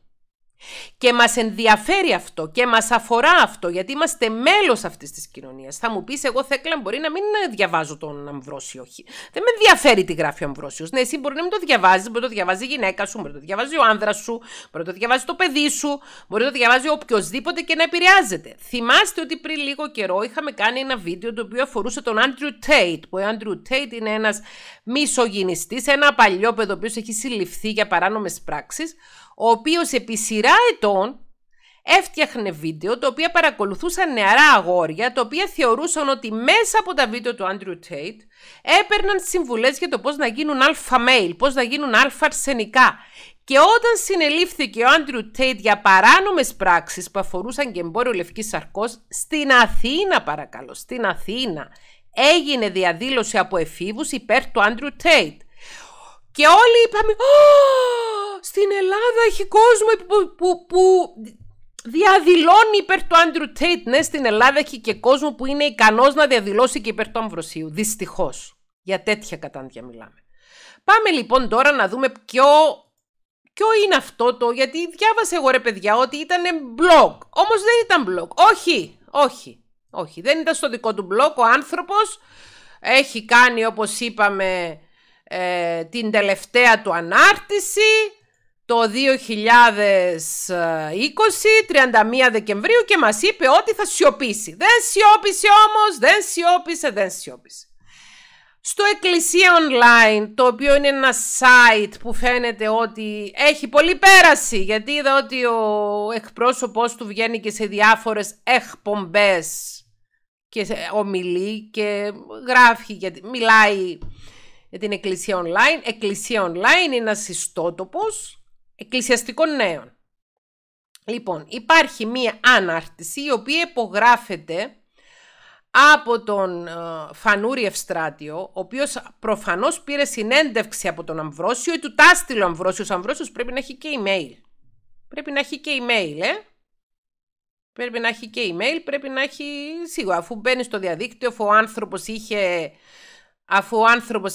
A: Και μας ενδιαφέρει αυτό και μας αφορά αυτό, γιατί είμαστε μέλος αυτής της κοινωνίας. Θα μου πεις, εγώ Θέκλα μπορεί να μην διαβάζω τον Αμβρόσιο, όχι. Δεν με ενδιαφέρει τι γράφει ο Αμβρόσιος. Ναι, εσύ μπορεί να μην το διαβάζεις, μπορεί να το διαβάζει η γυναίκα σου, μπορεί να το διαβάζει ο άνδρας σου, μπορεί να το διαβάζει το παιδί σου, μπορεί να το διαβάζει οποιοδήποτε και να επηρεάζεται. Θυμάστε ότι πριν λίγο καιρό είχαμε κάνει ένα βίντεο το οποίο αφορούσε τον Andrew Tate, που ο Andrew Tate είναι ένας μισογυνιστής, ένα παλιό παιδί έχει συλληφθεί για παράνομες πράξεις, ο οποίος επί σειρά ετών έφτιαχνε βίντεο το οποίο παρακολουθούσαν νεαρά αγόρια, τα οποία θεωρούσαν ότι μέσα από τα βίντεο του Andrew Tate, έπαιρναν συμβουλές για το πώς να γίνουν αλφα mail, πώς να γίνουν αλφα αρσενικά. Και όταν συνελήφθηκε ο Άντρου Τέιτ για παράνομες πράξεις που αφορούσαν και εμπόριο λευκής σαρκός, στην Αθήνα παρακαλώ, στην Αθήνα, έγινε διαδήλωση από εφήβους υπέρ του Andrew Tate. Και όλοι είπαμε, στην Ελλάδα έχει κόσμο που, που, που διαδηλώνει υπέρ του Άντρου Τέιτ. Ναι, στην Ελλάδα έχει και κόσμο που είναι ικανός να διαδηλώσει και υπέρ του Αμβροσίου. Δυστυχώς. Για τέτοια κατάντια μιλάμε. Πάμε λοιπόν τώρα να δούμε ποιο, ποιο είναι αυτό το, γιατί διάβασα εγώ ρε παιδιά ότι ήταν blog. Όμως δεν ήταν blog. Όχι, όχι, όχι. Δεν ήταν στο δικό του blog. Ο άνθρωπος έχει κάνει όπως είπαμε ε, την τελευταία του ανάρτηση το 2020, 31 Δεκεμβρίου και μας είπε ότι θα σιωπήσει. Δεν σιώπησε όμως, δεν σιώπησε, δεν σιώπησε. Στο Εκκλησία Online, το οποίο είναι ένα site που φαίνεται ότι έχει πολύ πέραση, γιατί είδα ότι ο εκπρόσωπός του βγαίνει και σε διάφορες εκπομπές και ομιλεί και γράφει, γιατί μιλάει για την Εκκλησία Online. Εκκλησία Online είναι ένας ιστότοπος εκκλησιαστικών νέων. Λοιπόν, υπάρχει μία ανάρτηση η οποία υπογράφεται από τον ε, Φανούρι Ευστράτιο, ο οποίος προφανώς πήρε συνέντευξη από τον Αμβρόσιο ή του τάστηλο Αμβρόσιο. Ο πρέπει να έχει και email. Πρέπει να έχει και email, ε. Πρέπει να έχει και email, πρέπει να έχει σίγουρα. Αφού μπαίνει στο διαδίκτυο, αφού ο άνθρωπος είχε,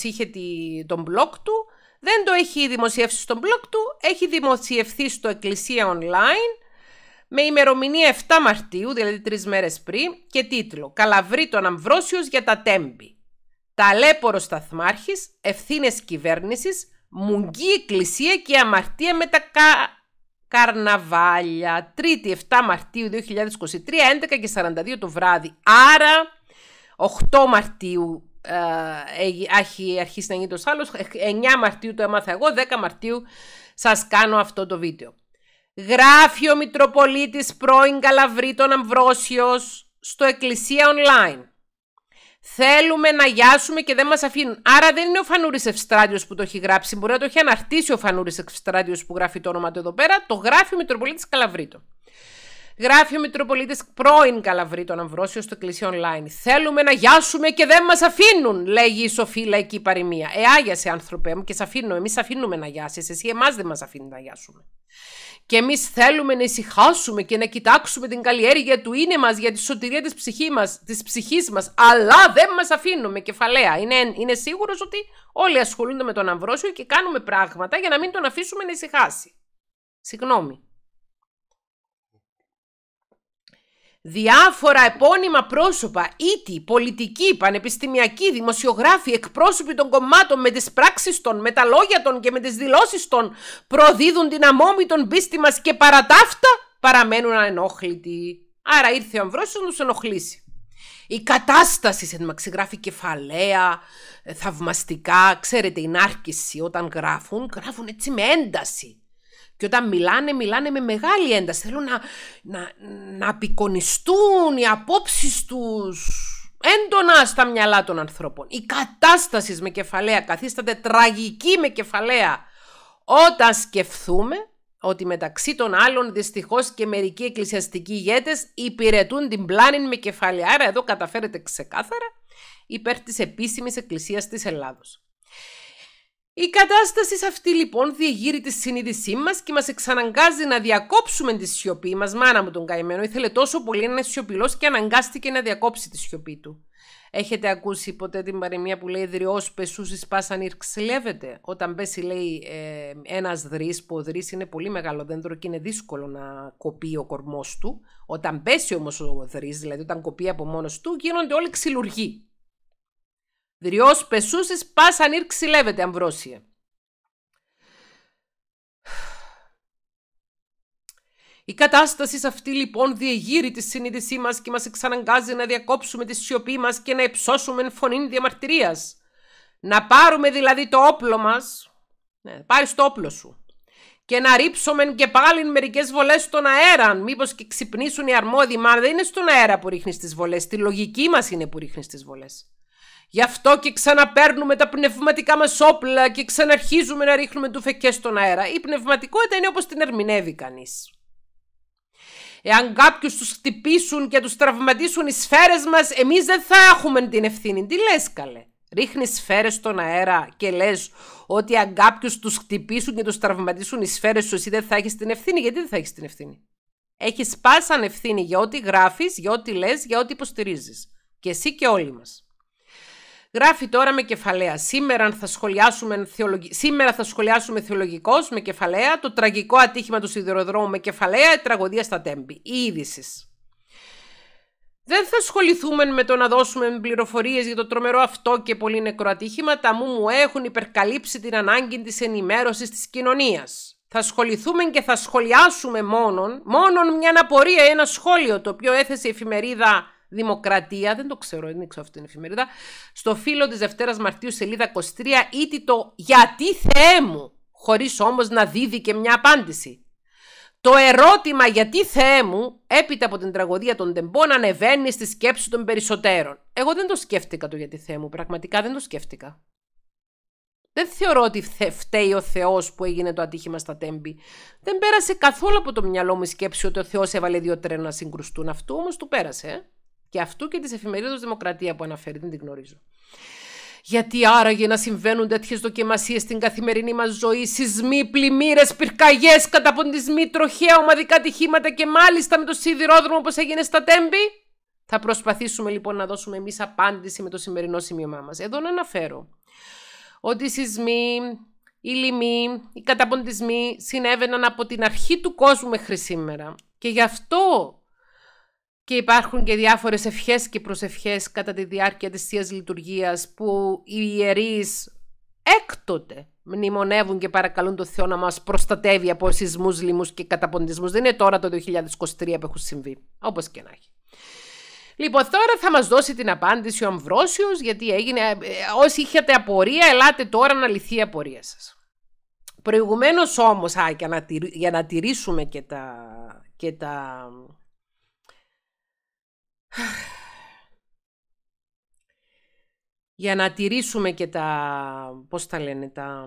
A: είχε τη, τον blog του, δεν το έχει δημοσιεύσει στον blog του, έχει δημοσιευθεί στο Εκκλησία Online με ημερομηνία 7 Μαρτίου, δηλαδή τρεις μέρες πριν, και τίτλο Καλαβρί τον Αμβρόσιο για τα Τέμπη. Ταλέπορο σταθμάρχης, ευθύνες κυβέρνησης, Μουγγί εκκλησία και αμαρτία με τα καρναβαλια Τρίτη 7 Μαρτίου 2023, 11 και 42 το βράδυ. Άρα 8 Μαρτίου ε, έχει αρχίσει να γίνει το άλλο. 9 ε, Μαρτίου το έμαθα εγώ, 10 Μαρτίου σας κάνω αυτό το βίντεο. Γράφει ο Μητροπολίτης πρώην Καλαβρίτων Αμβρόσιος στο Εκκλησία Online. Θέλουμε να γιάσουμε και δεν μας αφήνουν. Άρα δεν είναι ο Φανούρης Ευστράτιος που το έχει γράψει. Μπορεί να το έχει αναρτήσει ο Φανούρης Ευστράτιος που γράφει το όνομα του εδώ πέρα. Το γράφει ο Μητροπολίτης Καλαβρίτων. Γράφει ο Μητροπολίτης πρώην Καλαβρή τον Αμβρόσιος στο Εκκλησία Online. Θέλουμε να γιάσουμε και δεν μας αφήνουν, λέγει η σοφή λαϊκή παροιμία. Ε, άγιασε, άνθρωπέ μου, και σε αφήνω. Εμείς αφήνουμε να γιάσεις. Εσύ εμάς δεν μας αφήνει να γιάσουμε. Και εμείς θέλουμε να ησυχάσουμε και να κοιτάξουμε την καλλιέργεια του είναι μας για τη σωτηρία της ψυχή μας, της ψυχής μας, αλλά δεν μας αφήνουμε κεφαλαία. Είναι, είναι σίγουρος ότι όλοι ασχολούνται με τον Αμβρόσιο και κάνουμε πράγματα για να μην τον αφήσουμε να ησυχάσει. Συγγνώμη. Διάφορα επώνυμα πρόσωπα, ήτι πολιτικοί, πανεπιστημιακοί, δημοσιογράφοι, εκπρόσωποι των κομμάτων με τις πράξεις των, με τα λόγια των και με τις δηλώσεις των προδίδουν την αμόμη των πίστη μας και παρατάφτα παραμένουν ανενόχλητοι. Άρα ήρθε ο Αμβρόσιος να τους ενοχλήσει. Η κατάσταση σε γράφει κεφαλαία, ε, θαυμαστικά, ξέρετε η νάρκηση όταν γράφουν, γράφουν έτσι με ένταση. Και όταν μιλάνε, μιλάνε με μεγάλη ένταση. Θέλουν να, να, να απεικονιστούν οι απόψεις τους έντονα στα μυαλά των ανθρώπων. Η κατάσταση με κεφαλαία καθίσταται τραγική με κεφαλαία όταν σκεφτούμε ότι μεταξύ των άλλων δυστυχώς και μερικοί εκκλησιαστικοί ηγέτες υπηρετούν την πλάνη με κεφαλαία. Άρα εδώ καταφέρεται ξεκάθαρα υπέρ της επίσημης εκκλησίας της Ελλάδος. Η κατάσταση σε αυτή λοιπόν διεγείρει τη συνείδησή μας και μας εξαναγκάζει να διακόψουμε τη σιωπή μας. Μάνα μου τον καημένο, ήθελε τόσο πολύ να είναι σιωπηλός και αναγκάστηκε να διακόψει τη σιωπή του. Έχετε ακούσει ποτέ την παροιμία που λέει Δριό ει πάσαν ήρξιλεύεται. Όταν πέσει, λέει ε, ένας δρύ, που ο δρύ είναι πολύ μεγάλο δέντρο και είναι δύσκολο να κοπεί ο κορμός του. Όταν πέσει όμως ο δρύ, δηλαδή όταν κοπεί από μόνος του, γίνονται όλοι ξυλουργοί. Δριός πεσούσε, αν ανήρ ξυλεύεται Αμβρόσιε. Η κατάσταση σε αυτή λοιπόν διεγείρει τη συνείδησή μας και μας εξαναγκάζει να διακόψουμε τη σιωπή μας και να υψώσουμε φωνή διαμαρτυρίας. Να πάρουμε δηλαδή το όπλο μας, ναι, στο το όπλο σου, και να ρίψουμε και πάλι μερικές βολές στον αέρα, μήπως και ξυπνήσουν οι αρμόδιοι, μα δεν είναι στον αέρα που ρίχνεις τις βολές. στη λογική μας είναι που ρίχνεις τις βολές. Γι' αυτό και ξαναπαίρνουμε τα πνευματικά μας όπλα και ξαναρχίζουμε να ρίχνουμε φεκέ στον αέρα. Η πνευματικότητα είναι όπως την ερμηνεύει κανείς. Εάν κάποιους τους χτυπήσουν και τους τραυματίσουν οι σφαίρες μας, εμείς δεν θα έχουμε την ευθύνη. Τι λες, καλέ. Ρίχνεις σφαίρες στον αέρα και λες ότι αν κάποιους τους χτυπήσουν και τους τραυματίσουν οι σφαίρες σου, εσύ δεν θα έχεις την ευθύνη. Γιατί δεν θα έχεις την ευθύνη. Έχεις πάσα ευθύνη για ό,τι γράφεις, για ό,τι λες, για ό,τι υποστηρίζεις. Και εσύ και όλοι μας. Γράφει τώρα με κεφαλαία. Σήμερα θα σχολιάσουμε, θεολογι... σχολιάσουμε θεολογικός με κεφαλαία, το τραγικό ατύχημα του σιδηροδρόμου με κεφαλαία, η τραγωδία στα τέμπη. Η είδηση. Δεν θα ασχοληθούμε με το να δώσουμε πληροφορίες για το τρομερό αυτό και πολύ νεκρό ατύχημα. Τα μου μου έχουν υπερκαλύψει την ανάγκη της ενημέρωσης της κοινωνίας. Θα ασχοληθούμε και θα σχολιάσουμε μόνον, μόνον μια αναπορία, ένα σχόλιο το οποίο έθεσε η εφημερίδα Δημοκρατία, δεν το ξέρω, δεν ξέρω αυτή την εφημερίδα, στο φύλλο της Δευτέρας Μαρτίου σελίδα 23 ήτι το «Γιατί Θεέ μου» χωρίς όμως να δίδει και μια απάντηση. Το ερώτημα «Γιατί Θεέ μου» έπειτα από την τραγωδία των τεμπών ανεβαίνει στη σκέψη των περισσότερων. Εγώ δεν το σκέφτηκα το «Γιατί Θεέ μου», πραγματικά δεν το σκέφτηκα. Δεν θεωρώ ότι φταίει ο Θεός που έγινε το ατύχημα στα Τέμπη. Δεν πέρασε καθόλου από το μυαλό μου η σκέψη ότι ο Θεός έβαλε δύο τρένα να συγκρουστούν. Αυτό όμως του πέρασε. Ε και αυτού και της εφημερίδας Δημοκρατία που αναφέρει, δεν την γνωρίζω. Γιατί άραγε να συμβαίνουν τέτοιες δοκιμασίες στην καθημερινή μας ζωή, σεισμοί, πλημμύρες, πυρκαγιές, καταποντισμοί, τροχαία ομαδικά τυχήματα και μάλιστα με το σιδηρόδρομο όπως έγινε στα Τέμπη. Θα προσπαθήσουμε λοιπόν να δώσουμε εμείς απάντηση με το σημερινό σημείωμά μας. Εδώ να αναφέρω ότι οι σεισμοί, οι λοιμοί, οι καταποντισμοί συνέβαιναν από την αρχή του κόσμου μέχρι σήμερα. Και γι' αυτό και υπάρχουν και διάφορες ευχές και προσευχές κατά τη διάρκεια της θείας Λειτουργίας που οι ιερείς έκτοτε μνημονεύουν και παρακαλούν τον Θεό να μας προστατεύει από σεισμού λοιμού και καταποντισμούς. Δεν είναι τώρα το 2023 που έχουν συμβεί, όπως και να έχει. Λοιπόν, τώρα θα μας δώσει την απάντηση ο Αμβρόσιος, γιατί έγινε, ε, ε, όσοι είχατε απορία, ελάτε τώρα να λυθεί η απορία σας. Προηγουμένως όμως για, για να τηρήσουμε τα, και τα για να τηρήσουμε και τα, πώς τα λένε, τα,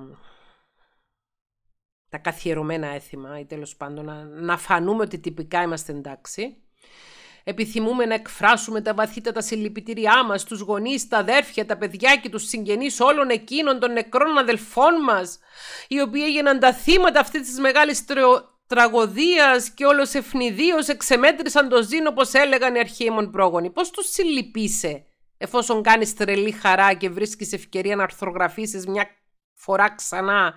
A: τα καθιερωμένα έθιμα ή τέλος πάντων να, να φανούμε ότι τυπικά είμαστε εντάξει. Επιθυμούμε να εκφράσουμε τα βαθύτατα συλληπιτήριά μας, τους γονείς, τα αδέρφια, τα παιδιά και τους συγγενείς όλων εκείνων των νεκρών αδελφών μας, οι οποίοι έγιναν τα θύματα αυτής της μεγάλης τραγωδίας και όλος ευνηδίως εξεμέτρησαν το ζήν όπως έλεγαν οι αρχαίοι μου πρόγονοι. Πώς τους συλληπείσαι εφόσον κάνεις τρελή χαρά και βρίσκεις ευκαιρία να αρθρογραφήσεις μια φορά ξανά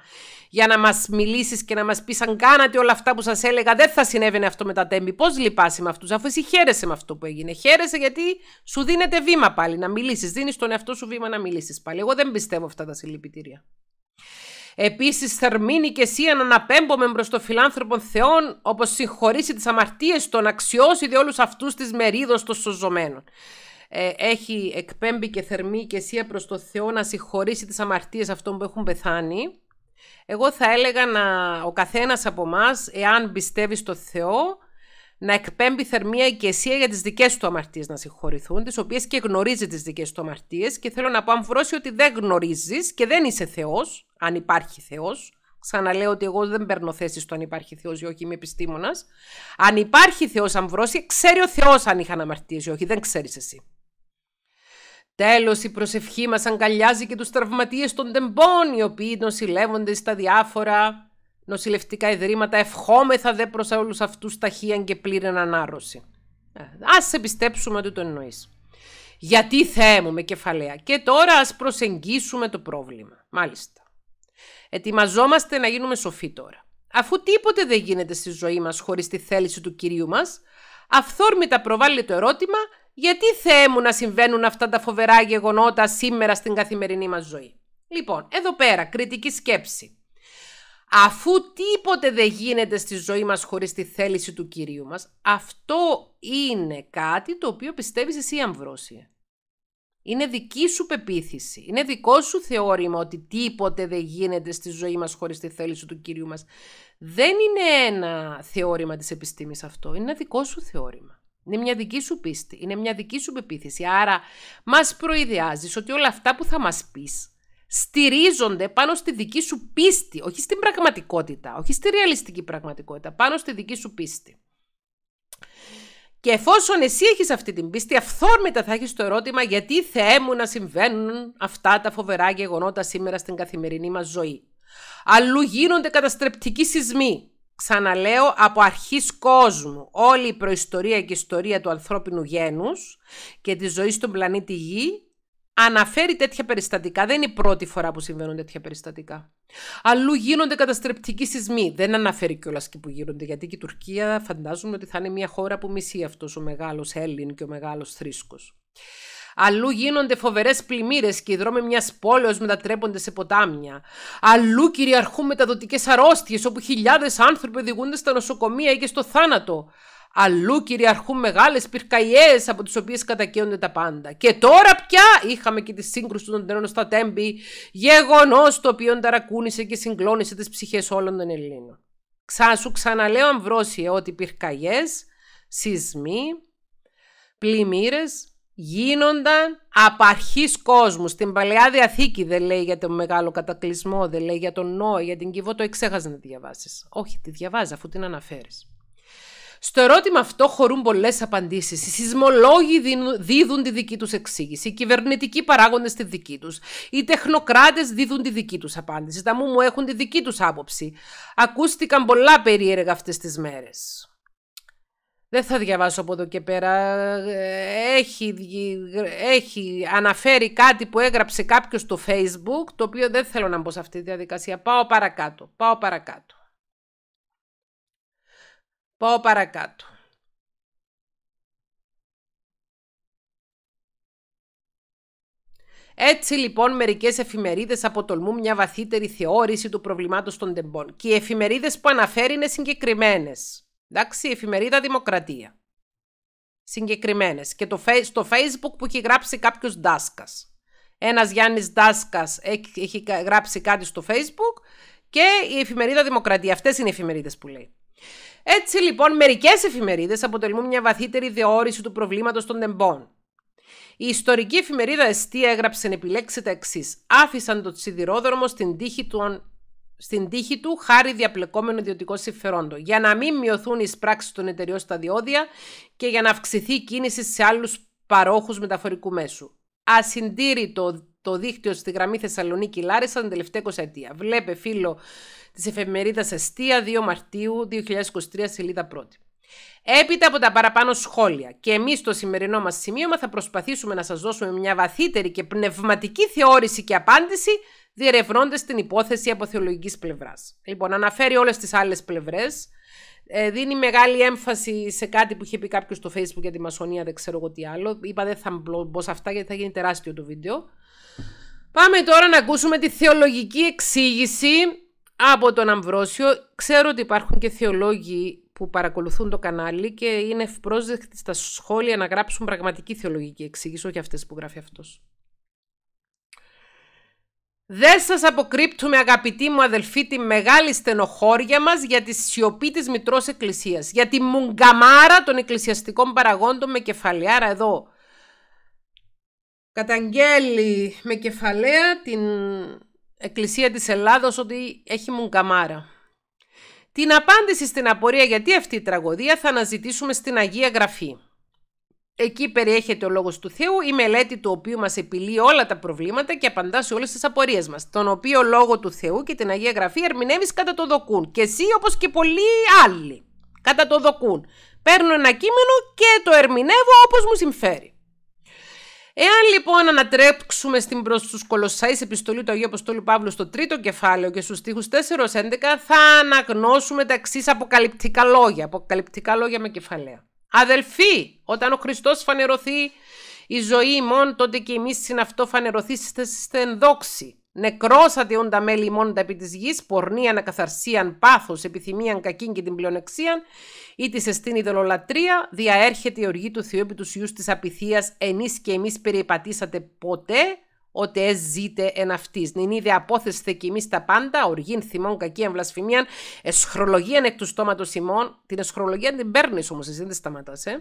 A: για να μας μιλήσεις και να μας πεις αν κάνατε όλα αυτά που σας έλεγα δεν θα συνέβαινε αυτό με τα τέμπη. Πώς λυπάσαι με αυτούς αφού εσύ χαίρεσαι με αυτό που έγινε. Χαίρεσαι γιατί σου δίνεται βήμα πάλι να μιλήσεις. Δίνεις τον εαυτό σου βήμα να μιλήσεις πάλι. Εγώ δεν πιστεύω αυτά τα συλληπιτήρια. Επίσης, θερμίνη και εσύ να αναπέμπομαι προ το φιλάνθρωπο Θεόν, όπως συγχωρήσει τις αμαρτίες των, αξιώσει διόλους όλους αυτούς της μερίδος των σωζωμένων. Ε, έχει εκπέμπει και θερμή και εσύ προς το Θεό να συγχωρήσει τις αμαρτίες αυτών που έχουν πεθάνει. Εγώ θα έλεγα να ο καθένας από εμάς, εάν πιστεύει στο Θεό, να εκπέμπει θερμία ηγεσία για τις δικές του αμαρτίες να συγχωρηθούν, τις οποίες και γνωρίζει τις δικές του αμαρτίες. Και θέλω να πω, Αμφρόση, ότι δεν γνωρίζεις και δεν είσαι Θεός, αν υπάρχει Θεός. Ξαναλέω ότι εγώ δεν παίρνω θέση στο αν υπάρχει Θεός ή όχι, είμαι επιστήμονας. Αν υπάρχει Θεός, Αμβρόση, ξέρει ο Θεός αν είχαν αμαρτίες ή όχι, δεν ξέρεις εσύ. Τέλος, η προσευχή μας αγκαλιάζει και τους τραυματίες των τεμπών, οι οποίοι νοσηλεύονται στα διάφορα νοσηλευτικά ιδρύματα, ευχόμεθα δε προς όλους αυτούς ταχεία και πλήρη ανάρρωση. Ε, ας σε πιστέψουμε ότι το εννοείς. Γιατί Θεέ μου με κεφαλαία. Και τώρα ας προσεγγίσουμε το πρόβλημα. Μάλιστα. Ετοιμαζόμαστε να γίνουμε σοφοί τώρα. Αφού τίποτε δεν γίνεται στη ζωή μας χωρίς τη θέληση του Κυρίου μας, αυθόρμητα προβάλλει το ερώτημα γιατί Θεέ μου να συμβαίνουν αυτά τα φοβερά γεγονότα σήμερα στην καθημερινή μας ζωή. Λοιπόν, εδώ πέρα, κριτική σκέψη αφού τίποτε δεν γίνεται στη ζωή μας χωρίς τη θέληση του Κυρίου μας, αυτό είναι κάτι το οποίο πιστεύεις εσύ Αμβρόσια. Είναι δική σου πεποίθηση, είναι δικό σου θεώρημα ότι τίποτε δεν γίνεται στη ζωή μας χωρίς τη θέληση του Κυρίου μας. Δεν είναι ένα θεώρημα της επιστήμης αυτό, είναι ένα δικό σου θεώρημα. Είναι μια δική σου πίστη, είναι μια δική σου πεποίθηση. Άρα μας προειδιάζεις ότι όλα αυτά που θα μας πεις στηρίζονται πάνω στη δική σου πίστη, όχι στην πραγματικότητα, όχι στη ρεαλιστική πραγματικότητα, πάνω στη δική σου πίστη. Και εφόσον εσύ έχεις αυτή την πίστη, αυθόρμητα θα έχεις το ερώτημα γιατί Θεέ μου να συμβαίνουν αυτά τα φοβερά γεγονότα σήμερα στην καθημερινή μας ζωή. Αλλού γίνονται καταστρεπτικοί σεισμοί. Ξαναλέω, από αρχής κόσμου, όλη η προϊστορία και ιστορία του ανθρώπινου γένους και της ζωής στον πλανήτη Γη αναφέρει τέτοια περιστατικά. Δεν είναι η πρώτη φορά που συμβαίνουν τέτοια περιστατικά. Αλλού γίνονται καταστρεπτικοί σεισμοί. Δεν αναφέρει κιόλας και που γίνονται, γιατί και η Τουρκία φαντάζομαι ότι θα είναι μια χώρα που μισεί αυτός ο μεγάλος Έλλην και ο μεγάλος θρήσκος. Αλλού γίνονται φοβερές πλημμύρες και οι δρόμοι μιας πόλεως μετατρέπονται σε ποτάμια. Αλλού κυριαρχούν μεταδοτικές αρρώστιες όπου χιλιάδες άνθρωποι οδηγούνται στα νοσοκομεία ή και στο θάνατο. Αλλού κυριαρχούν μεγάλες πυρκαγιές από τις οποίες κατακαίονται τα πάντα. Και τώρα πια είχαμε και τη σύγκρουση των τρένων στα τέμπη, γεγονός το οποίο ταρακούνησε και συγκλώνησε τις ψυχές όλων των Ελλήνων. Ξά, σου ξαναλέω Αμβρόσιε ότι πυρκαγιές, σεισμοί, πλημμύρες γίνονταν από αρχής κόσμου. Στην Παλαιά Διαθήκη δεν λέει για τον μεγάλο κατακλυσμό, δεν λέει για τον Νόη, για την Κιβώ, το εξέχασες να τη διαβάσεις. Όχι, τη διαβάζεις αφού την αναφέρεις. Στο ερώτημα αυτό χωρούν πολλές απαντήσεις. Οι σεισμολόγοι δίδουν τη δική τους εξήγηση, οι κυβερνητικοί παράγοντες τη δική τους, οι τεχνοκράτες δίδουν τη δική τους απάντηση, τα μου μου έχουν τη δική τους άποψη. Ακούστηκαν πολλά περίεργα αυτές τις μέρες. Δεν θα διαβάσω από εδώ και πέρα. Έχει, έχει αναφέρει κάτι που έγραψε κάποιος στο facebook, το οποίο δεν θέλω να μπω σε αυτή τη διαδικασία. Πάω παρακάτω, πάω παρακάτω. Πάω παρακάτω. Έτσι λοιπόν μερικές εφημερίδες αποτολμούν μια βαθύτερη θεώρηση του προβλημάτος των τεμπών και οι εφημερίδες που αναφέρει είναι συγκεκριμένες. Εντάξει, η εφημερίδα Δημοκρατία. Συγκεκριμένες. Και το, στο facebook που έχει γράψει κάποιος Δάσκας. Ένας Γιάννης Ντάσκας έχει γράψει κάτι στο facebook και η εφημερίδα Δημοκρατία. Αυτές είναι οι εφημερίδες που λέει. Έτσι λοιπόν, μερικές εφημερίδες αποτελούν μια βαθύτερη διόριση του προβλήματος των τεμπών. Η ιστορική εφημερίδα Εστία έγραψε επιλέξει τα εξής. Άφησαν το σιδηρόδρομο στην τύχη του, στην τύχη του χάρη διαπλεκόμενο ιδιωτικό συμφερόντο, για να μην μειωθούν οι σπράξει των εταιριών στα διόδια και για να αυξηθεί η κίνηση σε άλλους παρόχους μεταφορικού μέσου. Ασυντήρητο το δίκτυο στη γραμμή Θεσσαλονίκη Λάρισα την τελευταία 20 ετία. Βλέπε φίλο της εφημερίδας Αστεία 2 Μαρτίου 2023 σελίδα Έπειτα από τα παραπάνω σχόλια και εμείς στο σημερινό μας σημείωμα θα προσπαθήσουμε να σας δώσουμε μια βαθύτερη και πνευματική θεώρηση και απάντηση διερευνώντας την υπόθεση από θεολογικής πλευράς. Λοιπόν, αναφέρει όλες τις άλλες πλευρές, ε, δίνει μεγάλη έμφαση σε κάτι που είχε πει κάποιος στο facebook για τη μασονία, δεν ξέρω εγώ τι άλλο. Είπα δεν θα μπω σε αυτά γιατί θα γίνει τεράστιο το βίντεο. Πάμε τώρα να ακούσουμε τη θεολογική εξήγηση από τον Αμβρόσιο. Ξέρω ότι υπάρχουν και θεολόγοι που παρακολουθούν το κανάλι και είναι ευπρόσδεκτοι στα σχόλια να γράψουν πραγματική θεολογική εξήγηση, όχι αυτές που γράφει αυτός. Δεν σας αποκρύπτουμε αγαπητοί μου αδελφοί τη μεγάλη στενοχώρια μας για τη σιωπή της Μητρός Εκκλησίας, για τη μουγκαμάρα των εκκλησιαστικών παραγόντων με Άρα εδώ. Καταγγέλει με κεφαλαία την Εκκλησία της Ελλάδος ότι έχει καμάρα. Την απάντηση στην απορία γιατί αυτή η τραγωδία θα αναζητήσουμε στην Αγία Γραφή. Εκεί περιέχεται ο Λόγος του Θεού, η μελέτη του οποίου μας επιλύει όλα τα προβλήματα και απαντά σε όλες τις απορίες μας, τον οποίο Λόγο του Θεού και την Αγία Γραφή ερμηνεύεις κατά το δοκούν και εσύ όπως και πολλοί άλλοι κατά το δοκούν. Παίρνω ένα κείμενο και το ερμηνεύω όπως μου συμφέρει. Εάν λοιπόν ανατρέψουμε στην προς τους επιστολή του Αγίου Αποστόλου Παύλου στο τρίτο κεφάλαιο και στους τοίχου 4-11, θα αναγνώσουμε τα εξής αποκαλυπτικά λόγια. Αποκαλυπτικά λόγια με κεφαλαία. Αδελφοί, όταν ο Χριστός φανερωθεί η ζωή ημών, τότε και εμείς αυτό φανερωθήσετε στην δόξη. Νεκρός όντα μέλη μόνοντα επί της γης, πορνίαν, ακαθαρσίαν, πάθος, επιθυμίαν, κακήν και την πλεονεξίαν, ή της εστίν ιδωλολατρία, διαέρχεται η οργή του Θεού επί τους ιούς της απειθίας, ενείς και εμείς περιεπατήσατε ποτέ, ότι ε ζείτε εν αυτής. Νην είδε απόθεση και εμείς τα πάντα, οργήν, θυμών, κακίαν, βλασφημίαν, εσχρολογίαν εκ του στόματος ημών. Την εσχρολογία την παίρνεις όμως, εσύ δεν σταματάς, ε.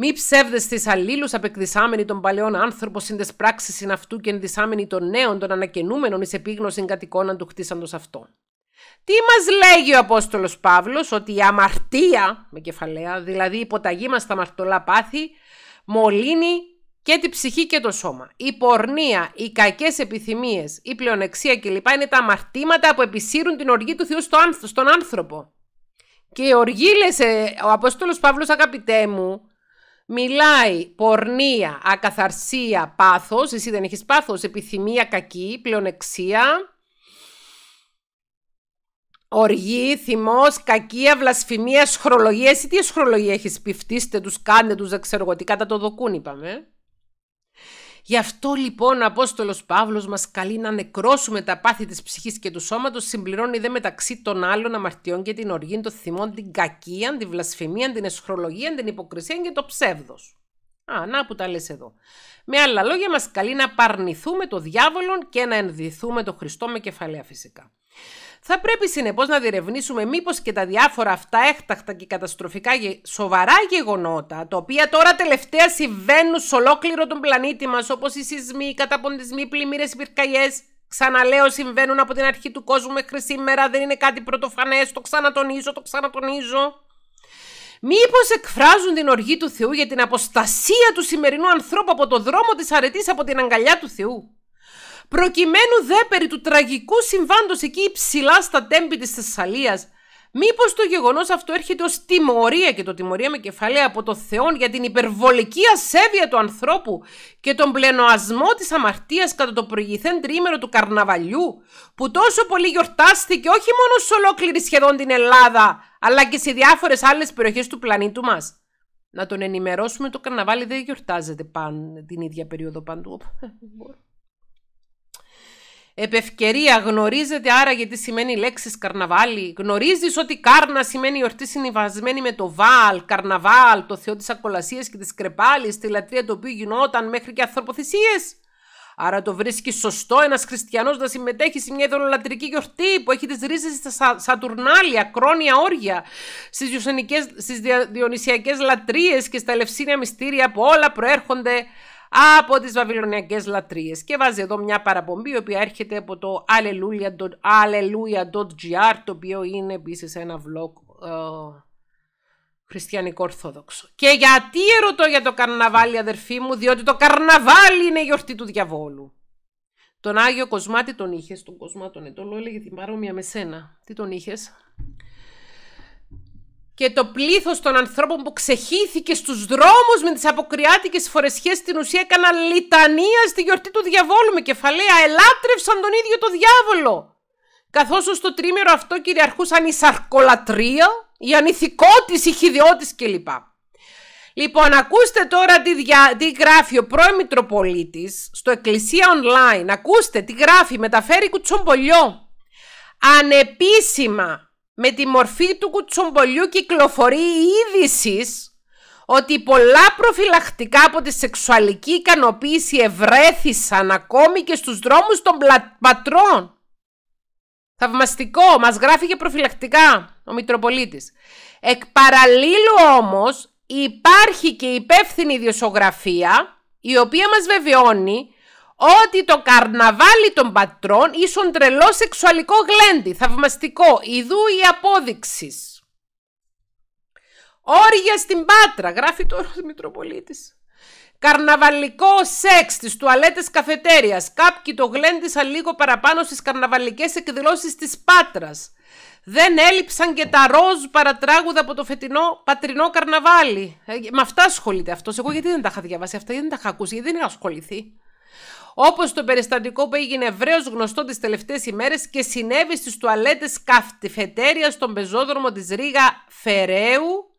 A: Μη ψεύδε τη αλλήλους, απεκδισάμενοι των παλαιών άνθρωπο συν τι συναυτού αυτού και ενδισάμενοι των νέων των ανακαινούμενων εις επίγνωση κατοικών του χτίσαντος αυτό. Τι μας λέγει ο απόστολος Παύλος ότι η αμαρτία, με κεφαλαία, δηλαδή η υποταγή μας στα μαρτωλά πάθη, μολύνει και την ψυχή και το σώμα. Η πορνεία, οι κακές επιθυμίες, η πλεονεξία κλπ. είναι τα αμαρτήματα που επισύρουν την οργή του Θεού στον άνθρωπο. Και οργή, ε, ο απόστολος Παύλος, αγαπητέ μου, Μιλάει πορνεία, ακαθαρσία, πάθος, εσύ δεν έχεις πάθος, επιθυμία κακή, πλεονεξία, οργή, θυμός, κακία, βλασφημία, σχρολογία. Εσύ τι σχρολογία έχεις πιφτίστε τους, κάντε τους, δεν ξέρω το δοκούν είπαμε. Γι' αυτό λοιπόν ο Απόστολος Παύλος μας καλεί να νεκρώσουμε τα πάθη της ψυχής και του σώματος, συμπληρώνει δε μεταξύ των άλλων αμαρτιών και την οργή των θυμών, την κακία, την βλασφημία, την εσχρολογία, την υποκρισία και το ψεύδος. Α, να που τα λες εδώ. Με άλλα λόγια, μας καλεί να παρνηθούμε το διάβολο και να ενδυθούμε το Χριστό με κεφαλαία φυσικά. Θα πρέπει συνεπώς να διερευνήσουμε μήπως και τα διάφορα αυτά έκτακτα και καταστροφικά σοβαρά γεγονότα, τα οποία τώρα τελευταία συμβαίνουν σε ολόκληρο τον πλανήτη μας, όπως οι σεισμοί, οι καταποντισμοί, οι πλημμύρες, οι πυρκαγιές, Ξαναλέω, συμβαίνουν από την αρχή του κόσμου μέχρι σήμερα, δεν είναι κάτι πρωτοφανές. Το ξανατονίζω, το ξανατονίζω. Μήπως εκφράζουν την οργή του Θεού για την αποστασία του σημερινού ανθρώπου από το δρόμο της αρετής από την αγκαλιά του Θεού προκειμένου δε περί του τραγικού συμβάντος εκεί υψηλά στα τέμπη της Θεσσαλίας, μήπως το γεγονός αυτό έρχεται ως τιμωρία και το τιμωρία με κεφαλαία από το Θεό για την υπερβολική ασέβεια του ανθρώπου και τον πλενοασμό της αμαρτίας κατά το προηγηθέν τρίμερο του καρναβαλιού, που τόσο πολύ γιορτάστηκε όχι μόνο σε ολόκληρη σχεδόν την Ελλάδα, αλλά και σε διάφορες άλλες περιοχές του πλανήτου μας. Να τον ενημερώσουμε, το καρναβάλι δεν γιορτάζεται παν, την ίδια περίοδο παντού επευκαιρία, γνωρίζετε άρα γιατί σημαίνει η λέξη καρναβάλι. Γνωρίζεις ότι κάρνα σημαίνει ορτή συνυβασμένη με το βάλ, καρναβάλ, το θεό της ακολασίας και της κρεπάλης, τη λατρεία το οποίο γινόταν μέχρι και ανθρωποθυσίες. Άρα το βρίσκει σωστό ένας χριστιανός να συμμετέχει σε μια ιδεολατρική γιορτή που έχει τις ρίζες στα Σατουρνάλια, κρόνια όρια, στι διονυσιακές λατρείες και στα ελευσίνια μυστήρια που όλα προέρχονται από τις βαβυλωνιακές λατρείες και βάζει εδώ μια παραπομπή η οποία έρχεται από το alleluia.gr το οποίο είναι επίσης ένα vlog ε, χριστιανικό ορθόδοξο. Και γιατί ερωτώ για το καρναβάλι αδερφοί μου, διότι το καρναβάλι είναι η γιορτή του διαβόλου. Τον Άγιο Κοσμάτι τον είχες, τον Κοσμά τον Ετωλό, έλεγε την παρόμοια με σένα. Τι τον είχες και το πλήθος των ανθρώπων που ξεχύθηκε στους δρόμους με τις αποκριάτικες φορεσιές στην ουσία έκαναν λιτανία στη γιορτή του διαβόλου με κεφαλαία, ελάτρευσαν τον ίδιο το διάβολο. Καθώς το τρίμερο αυτό κυριαρχούσαν η σαρκολατρία, η ανηθικότη, η χιδιότη κλπ. Λοιπόν, ακούστε τώρα τι, γράφει ο πρώην Μητροπολίτης στο Εκκλησία Online. Ακούστε τι γράφει, μεταφέρει κουτσομπολιό. Ανεπίσημα με τη μορφή του κουτσομπολιού κυκλοφορεί η είδηση ότι πολλά προφυλακτικά από τη σεξουαλική ικανοποίηση ευρέθησαν ακόμη και στους δρόμους των πατρών. Θαυμαστικό, μας γράφει και προφυλακτικά ο Μητροπολίτης. Εκ παραλίλου όμως υπάρχει και υπεύθυνη ιδιοσογραφία η οποία μας βεβαιώνει ότι το καρναβάλι των πατρών ίσον τρελό σεξουαλικό γλέντι, θαυμαστικό, ιδού η απόδειξης. Όρια στην Πάτρα, γράφει τώρα ο Μητροπολίτης. Καρναβαλικό σεξ στις τουαλέτες καφετέριας. Κάποιοι το γλέντισαν λίγο παραπάνω στις καρναβαλικές εκδηλώσεις της Πάτρας. Δεν έλειψαν και τα ροζ παρατράγουδα από το φετινό πατρινό καρναβάλι. Ε, με αυτά ασχολείται αυτός. Εγώ γιατί δεν τα είχα διαβάσει αυτά, γιατί δεν τα είχα ακούσει, γιατί δεν είχα ασχοληθεί. Όπως το περιστατικό που έγινε ευρέως γνωστό τις τελευταίες ημέρες και συνέβη στις τουαλέτες καφτιφετέρια στον πεζόδρομο της Ρίγα Φεραίου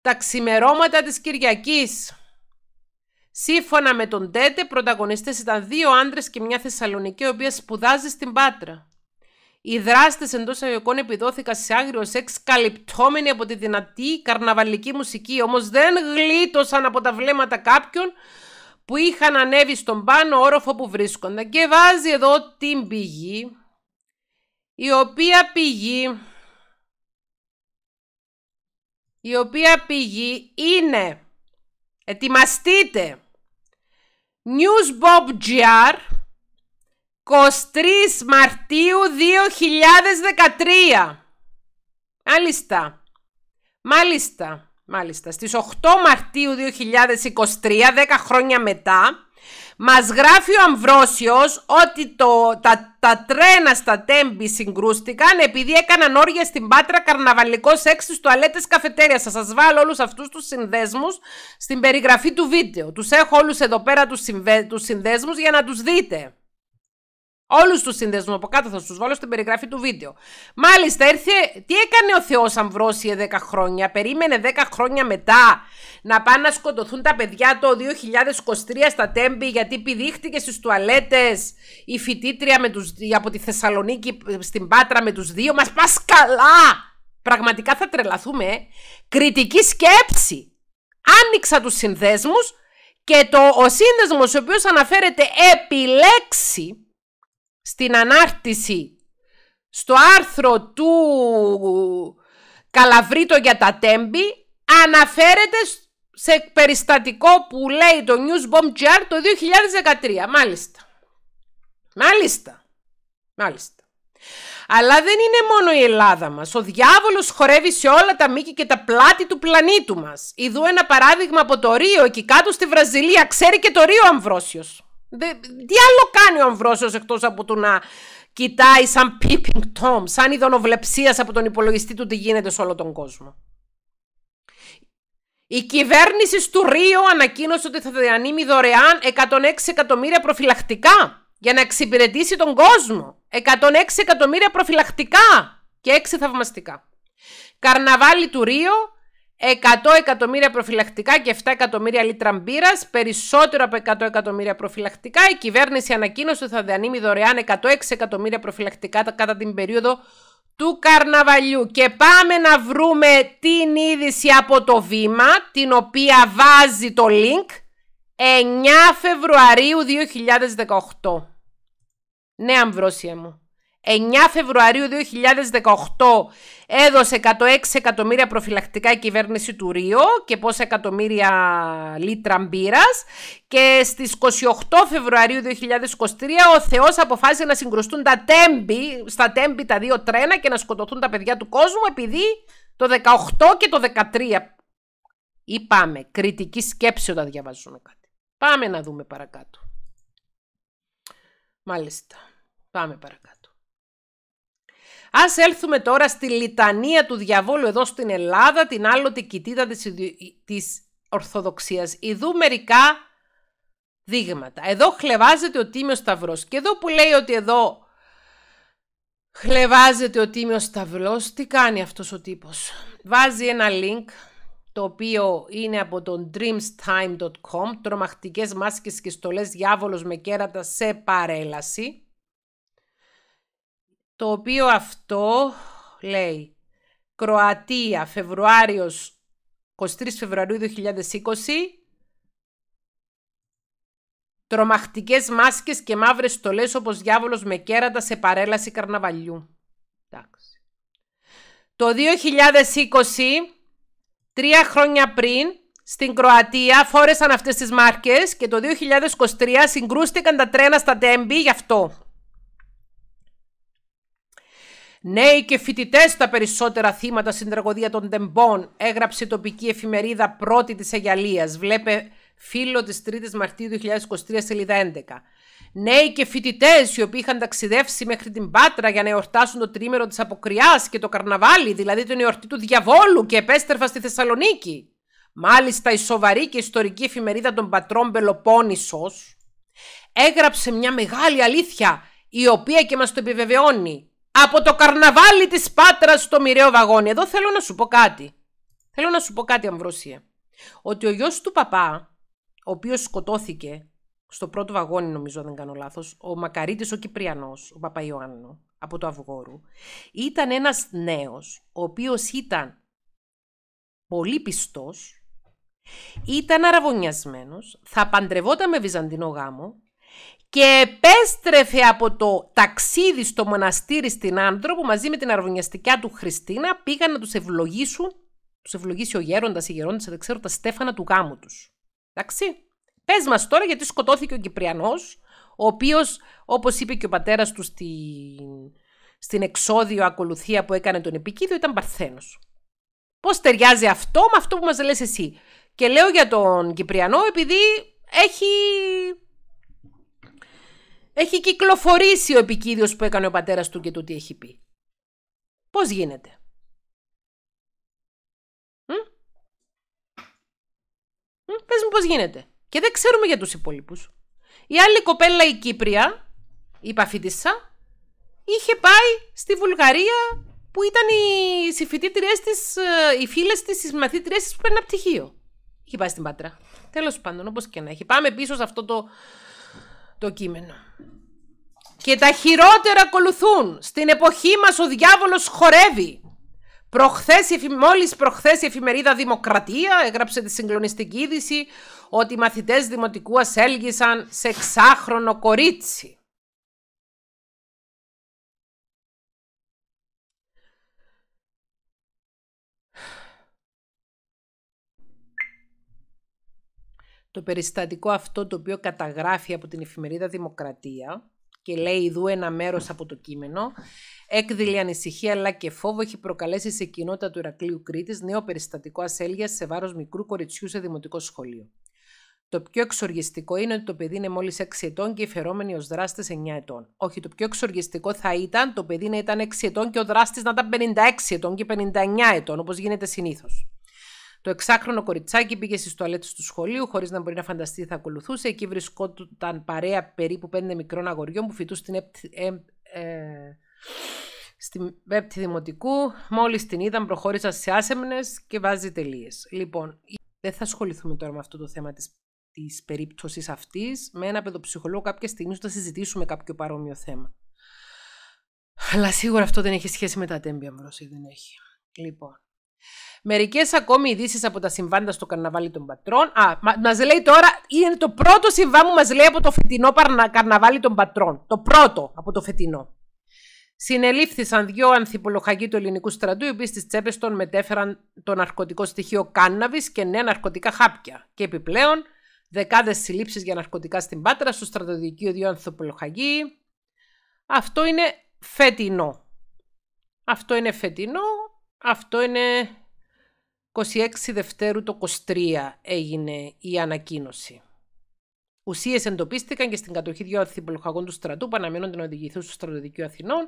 A: τα ξημερώματα της Κυριακής. Σύμφωνα με τον Τέτε, πρωταγωνιστές ήταν δύο άντρες και μια Θεσσαλονική, η οποία σπουδάζει στην Πάτρα. Οι δράστες εντός αγιοκών επιδόθηκαν σε άγριο σεξ, καλυπτόμενοι από τη δυνατή καρναβαλική μουσική, Όμως δεν γλίτωσαν από τα βλέμματα κάποιων, που είχαν ανέβει στον πάνω όροφο που βρίσκονταν και βάζει εδώ την πηγή η οποία πηγή η οποία πηγή είναι ετοιμαστείτε News 23 Μαρτίου 2013 Μάλιστα Μάλιστα Μάλιστα, στις 8 Μαρτίου 2023, 10 χρόνια μετά, μας γράφει ο Αμβρόσιος ότι το, τα, τα τρένα στα τέμπη συγκρούστηκαν επειδή έκαναν όρια στην Πάτρα καρναβαλικός σεξ στις τουαλέτες καφετέριας. Θα σας βάλω όλους αυτούς τους συνδέσμους στην περιγραφή του βίντεο. Τους έχω όλους εδώ πέρα τους, συμβε, τους συνδέσμους για να τους δείτε. Όλους τους συνδέσμους από κάτω θα τους βάλω στην περιγραφή του βίντεο. Μάλιστα, έρθε. Τι έκανε ο Θεός Αμβρόσιε 10 χρόνια. Περίμενε 10 χρόνια μετά να πάνε να σκοτωθούν τα παιδιά το 2023 στα Τέμπη γιατί πηδήχτηκε στις τουαλέτες η φοιτήτρια με τους, από τη Θεσσαλονίκη στην Πάτρα με τους δύο. Μας πας καλά! Πραγματικά θα τρελαθούμε. Ε. Κριτική σκέψη. Άνοιξα τους συνδέσμους και το, ο σύνδεσμος ο οποίος αναφέρεται επιλέξει στην ανάρτηση, στο άρθρο του Καλαβρίτο για τα τέμπη, αναφέρεται σε περιστατικό που λέει το News Bomb GR το 2013. Μάλιστα. Μάλιστα. Μάλιστα. Αλλά δεν είναι μόνο η Ελλάδα μας. Ο διάβολος χορεύει σε όλα τα μήκη και τα πλάτη του πλανήτου μας. Ιδού ένα παράδειγμα από το Ρίο, εκεί κάτω στη Βραζιλία. Ξέρει και το Ρίο Αμβρόσιος. Τι άλλο κάνει ο Αμβρόσιος εκτός από το να κοιτάει σαν peeping tom, σαν ειδονοβλεψίας από τον υπολογιστή του τι γίνεται σε όλο τον κόσμο. Η κυβέρνηση του Ρίο ανακοίνωσε ότι θα διανύμει δωρεάν 106 εκατομμύρια προφυλακτικά για να εξυπηρετήσει τον κόσμο. 106 εκατομμύρια προφυλακτικά και 6 θαυμαστικά. Καρναβάλι του Ρίο, 100 εκατομμύρια προφυλακτικά και 7 εκατομμύρια λίτρα μπύρας, περισσότερο από 100 εκατομμύρια προφυλακτικά. Η κυβέρνηση ανακοίνωσε ότι θα διανύμει δωρεάν 106 εκατομμύρια προφυλακτικά κατά την περίοδο του καρναβαλιού. Και πάμε να βρούμε την είδηση από το βήμα, την οποία βάζει το link 9 Φεβρουαρίου 2018. Ναι, Αμβρόσια μου. 9 Φεβρουαρίου 2018 έδωσε 106 εκατομμύρια προφυλακτικά η κυβέρνηση του Ρίο και πόσα εκατομμύρια λίτρα μπύρας και στις 28 Φεβρουαρίου 2023 ο Θεός αποφάσισε να συγκρουστούν τα τέμπη, στα τέμπη τα δύο τρένα και να σκοτωθούν τα παιδιά του κόσμου επειδή το 18 και το 13 είπαμε κριτική σκέψη όταν διαβάζουμε κάτι. Πάμε να δούμε παρακάτω. Μάλιστα. Πάμε παρακάτω. Ας έλθουμε τώρα στη λιτανία του διαβόλου εδώ στην Ελλάδα, την άλλοτε κοιτίδα της, της Ορθοδοξίας. Ιδού μερικά δείγματα. Εδώ χλεβάζεται ο Τίμιος Σταυρός. Και εδώ που λέει ότι εδώ χλεβάζεται ο Τίμιος Σταυρός, τι κάνει αυτός ο τύπος. Βάζει ένα link το οποίο είναι από τον dreamstime.com, τρομακτικές μάσκες και στολές διάβολος με κέρατα σε παρέλαση το οποίο αυτό λέει Κροατία Φεβρουάριος 23 Φεβρουαρίου 2020 Τρομακτικές μάσκες και μαύρες στολές όπως διάβολος με κέρατα σε παρέλαση καρναβαλιού. Εντάξει. Το 2020, τρία χρόνια πριν, στην Κροατία φόρεσαν αυτές τις μάρκες και το 2023 συγκρούστηκαν τα τρένα στα Τέμπη γι' αυτό. Νέοι και φοιτητές τα περισσότερα θύματα στην τραγωδία των τεμπών, έγραψε η τοπική εφημερίδα πρώτη της Αγιαλίας. Βλέπε φίλο της 3η Μαρτίου 2023, σελίδα 11. Νέοι και φοιτητές, οι οποίοι είχαν ταξιδεύσει μέχρι την Πάτρα για να εορτάσουν το τρίμερο της Αποκριάς και το Καρναβάλι, δηλαδή την εορτή του Διαβόλου, και επέστρεφα στη Θεσσαλονίκη. Μάλιστα, η σοβαρή και ιστορική εφημερίδα των πατρών Πελοπόννησος έγραψε μια μεγάλη αλήθεια, η οποία και μας το επιβεβαιώνει. Από το καρναβάλι της Πάτρας στο μοιραίο βαγόνι. Εδώ θέλω να σου πω κάτι. Θέλω να σου πω κάτι Αμβρούσια. Ότι ο γιος του παπά, ο οποίος σκοτώθηκε στο πρώτο βαγόνι νομίζω δεν κάνω λάθος, ο Μακαρίτης ο Κυπριανός, ο Παπαϊωάννου από το Αυγόρου, ήταν ένας νέος, ο οποίος ήταν πολύ πιστός, ήταν αραβωνιασμένος, θα παντρευόταν με βυζαντινό γάμο και επέστρεφε από το ταξίδι στο μοναστήρι στην Άντρο που μαζί με την αρβωνιαστικιά του Χριστίνα πήγαν να τους ευλογήσουν, τους ευλογήσει ο γέροντας, η γερόντας, δεν ξέρω, τα στέφανα του γάμου τους. Εντάξει. Πες μας τώρα γιατί σκοτώθηκε ο Κυπριανός, ο οποίος όπως είπε και ο πατέρας του στην, στην εξόδιο ακολουθία που έκανε τον Επικίδιο ήταν παρθένος. Πώς ταιριάζει αυτό με αυτό που μας λες εσύ. Και λέω για τον Κυπριανό επειδή έχει έχει κυκλοφορήσει ο επικίδιος που έκανε ο πατέρας του και το τι έχει πει. Πώς γίνεται. Μ? Πες μου πώς γίνεται. Και δεν ξέρουμε για τους υπόλοιπους. Η άλλη κοπέλα η Κύπρια, η Παφίτισσα, είχε πάει στη Βουλγαρία που ήταν οι συμφοιτήτριές της, ε, οι φίλες της, οι μαθήτριές της που παίρνουν πτυχίο. Είχε πάει στην Πάτρα. Τέλος πάντων, όπως και να έχει. Πάμε πίσω σε αυτό το, το κείμενο. Και τα χειρότερα ακολουθούν. Στην εποχή μας ο διάβολος χορεύει. Προχθές, μόλις προχθές η εφημερίδα Δημοκρατία έγραψε τη συγκλονιστική είδηση ότι οι μαθητές δημοτικού ασέλγησαν σε εξάχρονο κορίτσι. το περιστατικό αυτό το οποίο καταγράφει από την εφημερίδα Δημοκρατία και λέει ειδού ένα μέρος από το κείμενο, έκδηλη ανησυχία αλλά και φόβο έχει προκαλέσει σε κοινότητα του Ηρακλείου Κρήτης νέο περιστατικό ασέλεια σε βάρος μικρού κοριτσιού σε δημοτικό σχολείο. Το πιο εξοργιστικό είναι ότι το παιδί είναι μόλις 6 ετών και φερόμενοι ως δράστες 9 ετών. Όχι, το πιο εξοργιστικό θα ήταν το παιδί να ήταν 6 ετών και ο δράστης να ήταν 56 ετών και 59 ετών, όπως γίνεται συνήθως. Το εξάχρονο κοριτσάκι πήγε στις τουαλέτες του σχολείου, χωρίς να μπορεί να φανταστεί τι θα ακολουθούσε. Εκεί βρισκόταν παρέα περίπου πέντε μικρών αγοριών που φοιτούσαν στην έπτυ ε, ε, στην έπτη δημοτικού. Μόλις την είδαν, προχώρησαν σε άσεμνες και βάζει τελείες. Λοιπόν, δεν θα ασχοληθούμε τώρα με αυτό το θέμα της της αυτής, με ένα παιδοψυχολόγο κάποια στιγμή θα συζητήσουμε κάποιο παρόμοιο θέμα. Αλλά σίγουρα αυτό δεν έχει σχέση με τα τέμπια, Μπρόση, δεν έχει. Λοιπόν, Μερικές ακόμη ειδήσεις από τα συμβάντα στο καρναβάλι των πατρών. Α, μα μας λέει τώρα, είναι το πρώτο συμβάν που μας λέει από το φετινό παρνα, καρναβάλι των πατρών. Το πρώτο από το φετινό. Συνελήφθησαν δύο ανθιπολοχαγοί του ελληνικού στρατού, οι οποίοι στις τσέπες των μετέφεραν το ναρκωτικό στοιχείο κάναβη και νέα ναρκωτικά χάπια. Και επιπλέον, δεκάδες συλλήψεις για ναρκωτικά στην Πάτρα, στο στρατοδικείο δύο ανθιπολοχαγοί. Αυτό είναι φετινό. Αυτό είναι φετινό. Αυτό είναι 26 Δευτέρου το 23 έγινε η ανακοίνωση. Ουσίες εντοπίστηκαν και στην κατοχή δύο ανθιπολοχαγών του στρατού που αναμένονται να οδηγηθούν στο στρατοδικείο Αθηνών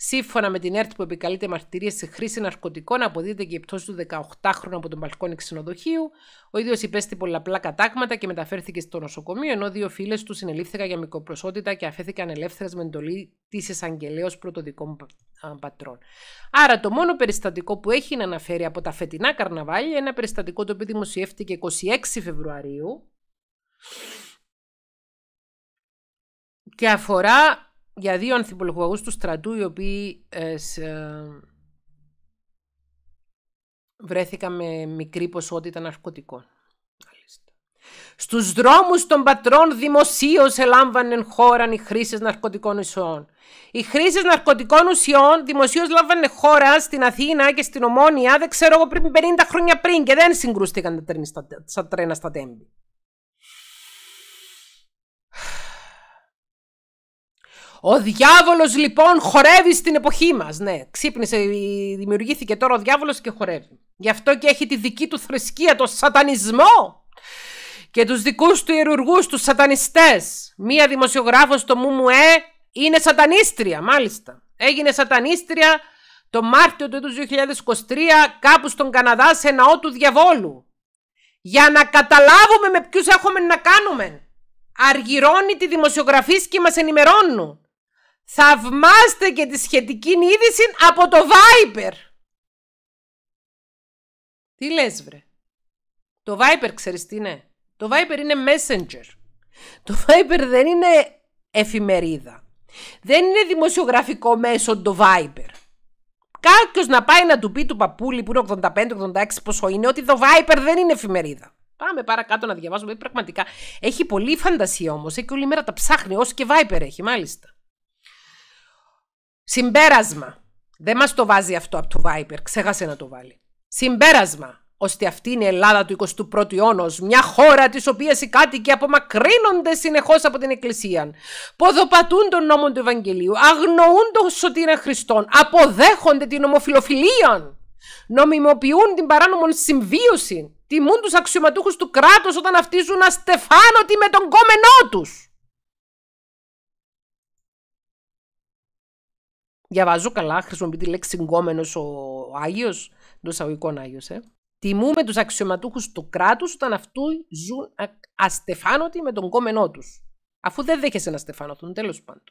A: Σύμφωνα με την ΕΡΤ που επικαλείται μαρτυρίες σε χρήση ναρκωτικών, αποδίδεται και η πτώση του 18χρονου από τον μπαλκόνι ξενοδοχείου. Ο ίδιος υπέστη πολλαπλά κατάγματα και μεταφέρθηκε στο νοσοκομείο, ενώ δύο φίλες του συνελήφθηκαν για μικροπροσότητα και αφέθηκαν ελεύθερες με εντολή της εισαγγελέα πρωτοδικών πατρών. Άρα, το μόνο περιστατικό που έχει να αναφέρει από τα φετινά καρναβάλια, ένα περιστατικό το οποίο δημοσιεύτηκε 26 Φεβρουαρίου και αφορά για δύο ανθιπολογαγούς του στρατού οι οποίοι ε, βρέθηκαν με μικρή ποσότητα ναρκωτικών. Στους δρόμους των πατρών δημοσίως ελάμβανεν χώραν οι χρήσει ναρκωτικών ουσιών. Οι χρήσεις ναρκωτικών ουσιών δημοσίως λάμβανε χώρα στην Αθήνα και στην Ομόνια, δεν ξέρω εγώ πριν 50 χρόνια πριν και δεν συγκρούστηκαν τα στα, τρένα στα τέμπη. Ο διάβολος λοιπόν χορεύει στην εποχή μας. Ναι, ξύπνησε, δημιουργήθηκε τώρα ο διάβολος και χορεύει. Γι' αυτό και έχει τη δική του θρησκεία, το σατανισμό. Και τους δικούς του ιερουργούς, τους σατανιστές. Μία δημοσιογράφος στο Μουμουέ είναι σατανίστρια, μάλιστα. Έγινε σατανίστρια το Μάρτιο του 2023 κάπου στον Καναδά σε ναό του διαβόλου. Για να καταλάβουμε με ποιους έχουμε να κάνουμε. Αργυρώνει τη δημοσιογραφή και μας ενημερώνουν. Θαυμάστε και τη σχετική είδηση από το Viper. Τι λες βρε. Το Viper ξέρεις τι είναι. Το Viper είναι Messenger. Το Viper δεν είναι εφημερίδα. Δεν είναι δημοσιογραφικό μέσο το Viper. Κάποιος να πάει να του πει του παππούλη που είναι 85-86 πόσο είναι ότι το Viper δεν είναι εφημερίδα. Πάμε παρακάτω να διαβάζουμε. Πραγματικά έχει πολύ φαντασία όμως. Έχει όλη μέρα τα ψάχνει. Όσο και Viper έχει, μάλιστα. Συμπέρασμα. Δεν μας το βάζει αυτό από το Viper. Ξέχασε να το βάλει. Συμπέρασμα. Ώστε αυτή είναι η Ελλάδα του 21ου αιώνα, μια χώρα της οποίας οι κάτοικοι απομακρύνονται συνεχώς από την Εκκλησία, ποδοπατούν τον νόμο του Ευαγγελίου, αγνοούν τον σωτήρα Χριστών, αποδέχονται την ομοφιλοφιλία, νομιμοποιούν την παράνομη συμβίωση, τιμούν τους αξιωματούχους του κράτους όταν αυτοί ζουν αστεφάνωτοι με τον κόμενό τους. Διαβάζω καλά, χρησιμοποιεί τη λέξη συγκόμενο ο Άγιος, εντός αγωγικών Άγιος. Ε. Τιμούμε τους αξιωματούχους του κράτους όταν αυτού ζουν αστεφάνωτοι με τον κόμενό τους. Αφού δεν δέχεσαι να τον τέλος πάντων.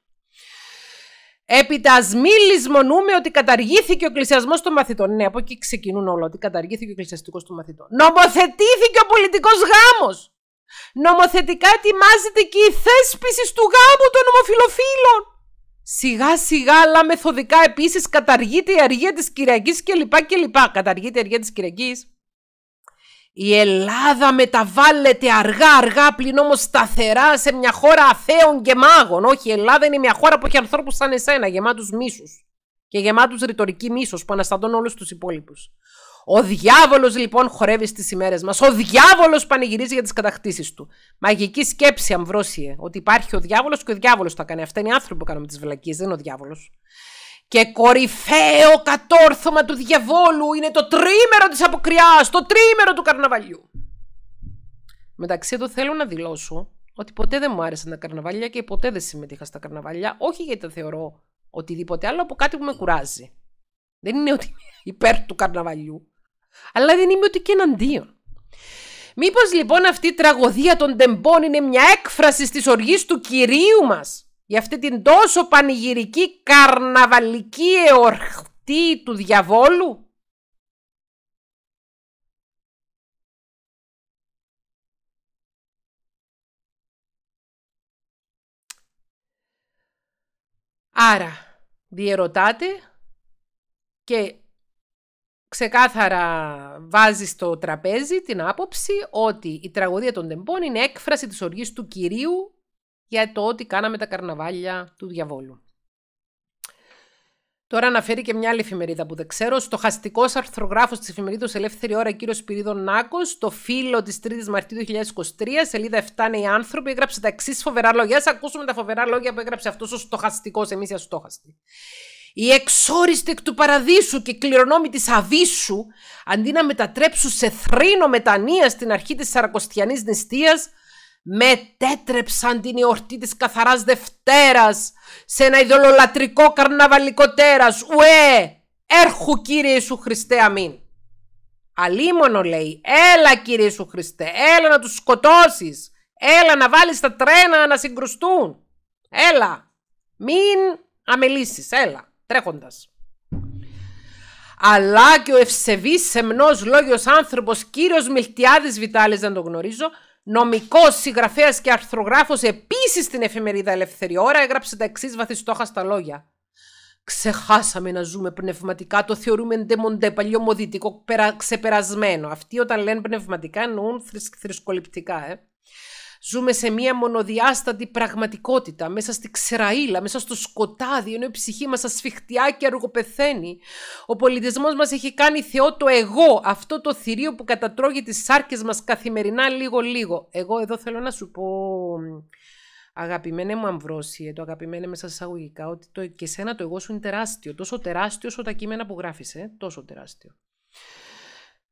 A: Έπειτα, μη λησμονούμε ότι καταργήθηκε ο εκκλησιασμός των μαθητών. Ναι, από εκεί ξεκινούν όλα. Ότι καταργήθηκε ο εκκλησιαστικός των μαθητών. Νομοθετήθηκε ο πολιτικός γάμος. Νομοθετικά ετοιμάζεται και η θέσπιση του γάμου των ομοφιλοφίλων! Σιγά σιγά αλλά μεθοδικά επίσης καταργείται η αργία της Κυριακής κλπ. κλπ. Καταργείται η αργία της Κυριακής. Η Ελλάδα μεταβάλλεται αργά αργά πλην όμως σταθερά σε μια χώρα αθέων και μάγων. Όχι, η Ελλάδα είναι μια χώρα που έχει ανθρώπους σαν εσένα, γεμάτους μίσους και γεμάτους ρητορική μίσος που αναστατώνουν όλους τους υπόλοιπους. Ο διάβολος λοιπόν χορεύει στις ημέρες μας. Ο διάβολος πανηγυρίζει για τις κατακτήσεις του. Μαγική σκέψη, Αμβρόσιε, ότι υπάρχει ο διάβολος και ο διάβολος τα κάνει. Αυτά είναι οι άνθρωποι που κάνουν τις βλακίες, δεν είναι ο διάβολος. Και κορυφαίο κατόρθωμα του διαβόλου είναι το τρίμερο της αποκριάς, το τρίμερο του καρναβαλιού. Μεταξύ εδώ θέλω να δηλώσω ότι ποτέ δεν μου άρεσαν τα καρναβάλια και ποτέ δεν συμμετείχα στα καρναβάλια, όχι γιατί θεωρώ οτιδήποτε άλλο από κάτι που με κουράζει. Δεν είναι ότι υπέρ του καρναβαλιού. Αλλά δεν είμαι ότι και εναντίον. Μήπως λοιπόν αυτή η τραγωδία των τεμπών είναι μια έκφραση τη οργής του κυρίου μας για αυτή την τόσο πανηγυρική καρναβαλική εορτή του διαβόλου. Άρα, διερωτάτε και ξεκάθαρα βάζει στο τραπέζι την άποψη ότι η τραγωδία των τεμπών είναι έκφραση της οργής του Κυρίου για το ότι κάναμε τα καρναβάλια του διαβόλου. Τώρα αναφέρει και μια άλλη εφημερίδα που δεν ξέρω. Στοχαστικό αρθρογράφος της εφημερίδας Ελεύθερη Ώρα, κύριος Σπυρίδων Νάκος, το φίλο της 3η Μαρτίου 2023, σελίδα 7 οι άνθρωποι, έγραψε τα εξής φοβερά λόγια. Ας ακούσουμε τα φοβερά λόγια που έγραψε αυτός ο στοχαστικός, εμείς οι αστόχαστοι. Η εξόριστη εκ του παραδείσου και κληρονόμη της Αβίσου, αντί να μετατρέψουν σε θρήνο μετανία στην αρχή της Σαρακοστιανής νηστείας, μετέτρεψαν την εορτή της Καθαράς Δευτέρας σε ένα ιδωλολατρικό καρναβαλικό τέρας. Ουέ! Έρχου Κύριε Ιησού Χριστέ, αμήν. Αλίμονο λέει, έλα Κύριε Ιησού Χριστέ, έλα να τους σκοτώσεις, έλα να βάλεις τα τρένα να συγκρουστούν, έλα, μην αμελήσεις, έλα τρέχοντας. Αλλά και ο ευσεβής σεμνός λόγιος άνθρωπος, κύριος Μιλτιάδης Βιτάλης, δεν τον γνωρίζω, νομικός, συγγραφέας και αρθρογράφος, επίσης στην εφημερίδα Ελευθερή Ώρα, έγραψε τα εξής στα λόγια. Ξεχάσαμε να ζούμε πνευματικά, το θεωρούμε ντεμοντέ, παλιωμοδυτικό, ξεπερασμένο. Αυτοί όταν λένε πνευματικά εννοούν θρησκοληπτικά, ε. Ζούμε σε μια μονοδιάστατη πραγματικότητα, μέσα στη ξεραίλα, μέσα στο σκοτάδι, ενώ η ψυχή μας ασφιχτιά και αργοπεθαίνει. Ο πολιτισμός μας έχει κάνει θεό το εγώ, αυτό το θηρίο που κατατρώγει τις σάρκες μας καθημερινά λίγο-λίγο. Εγώ εδώ θέλω να σου πω, αγαπημένε μου Αμβρόσιε, το αγαπημένε μέσα εισαγωγικά, ότι το, και σένα το εγώ σου είναι τεράστιο, τόσο τεράστιο όσο τα κείμενα που γράφεις. Ε, τόσο τεράστιο.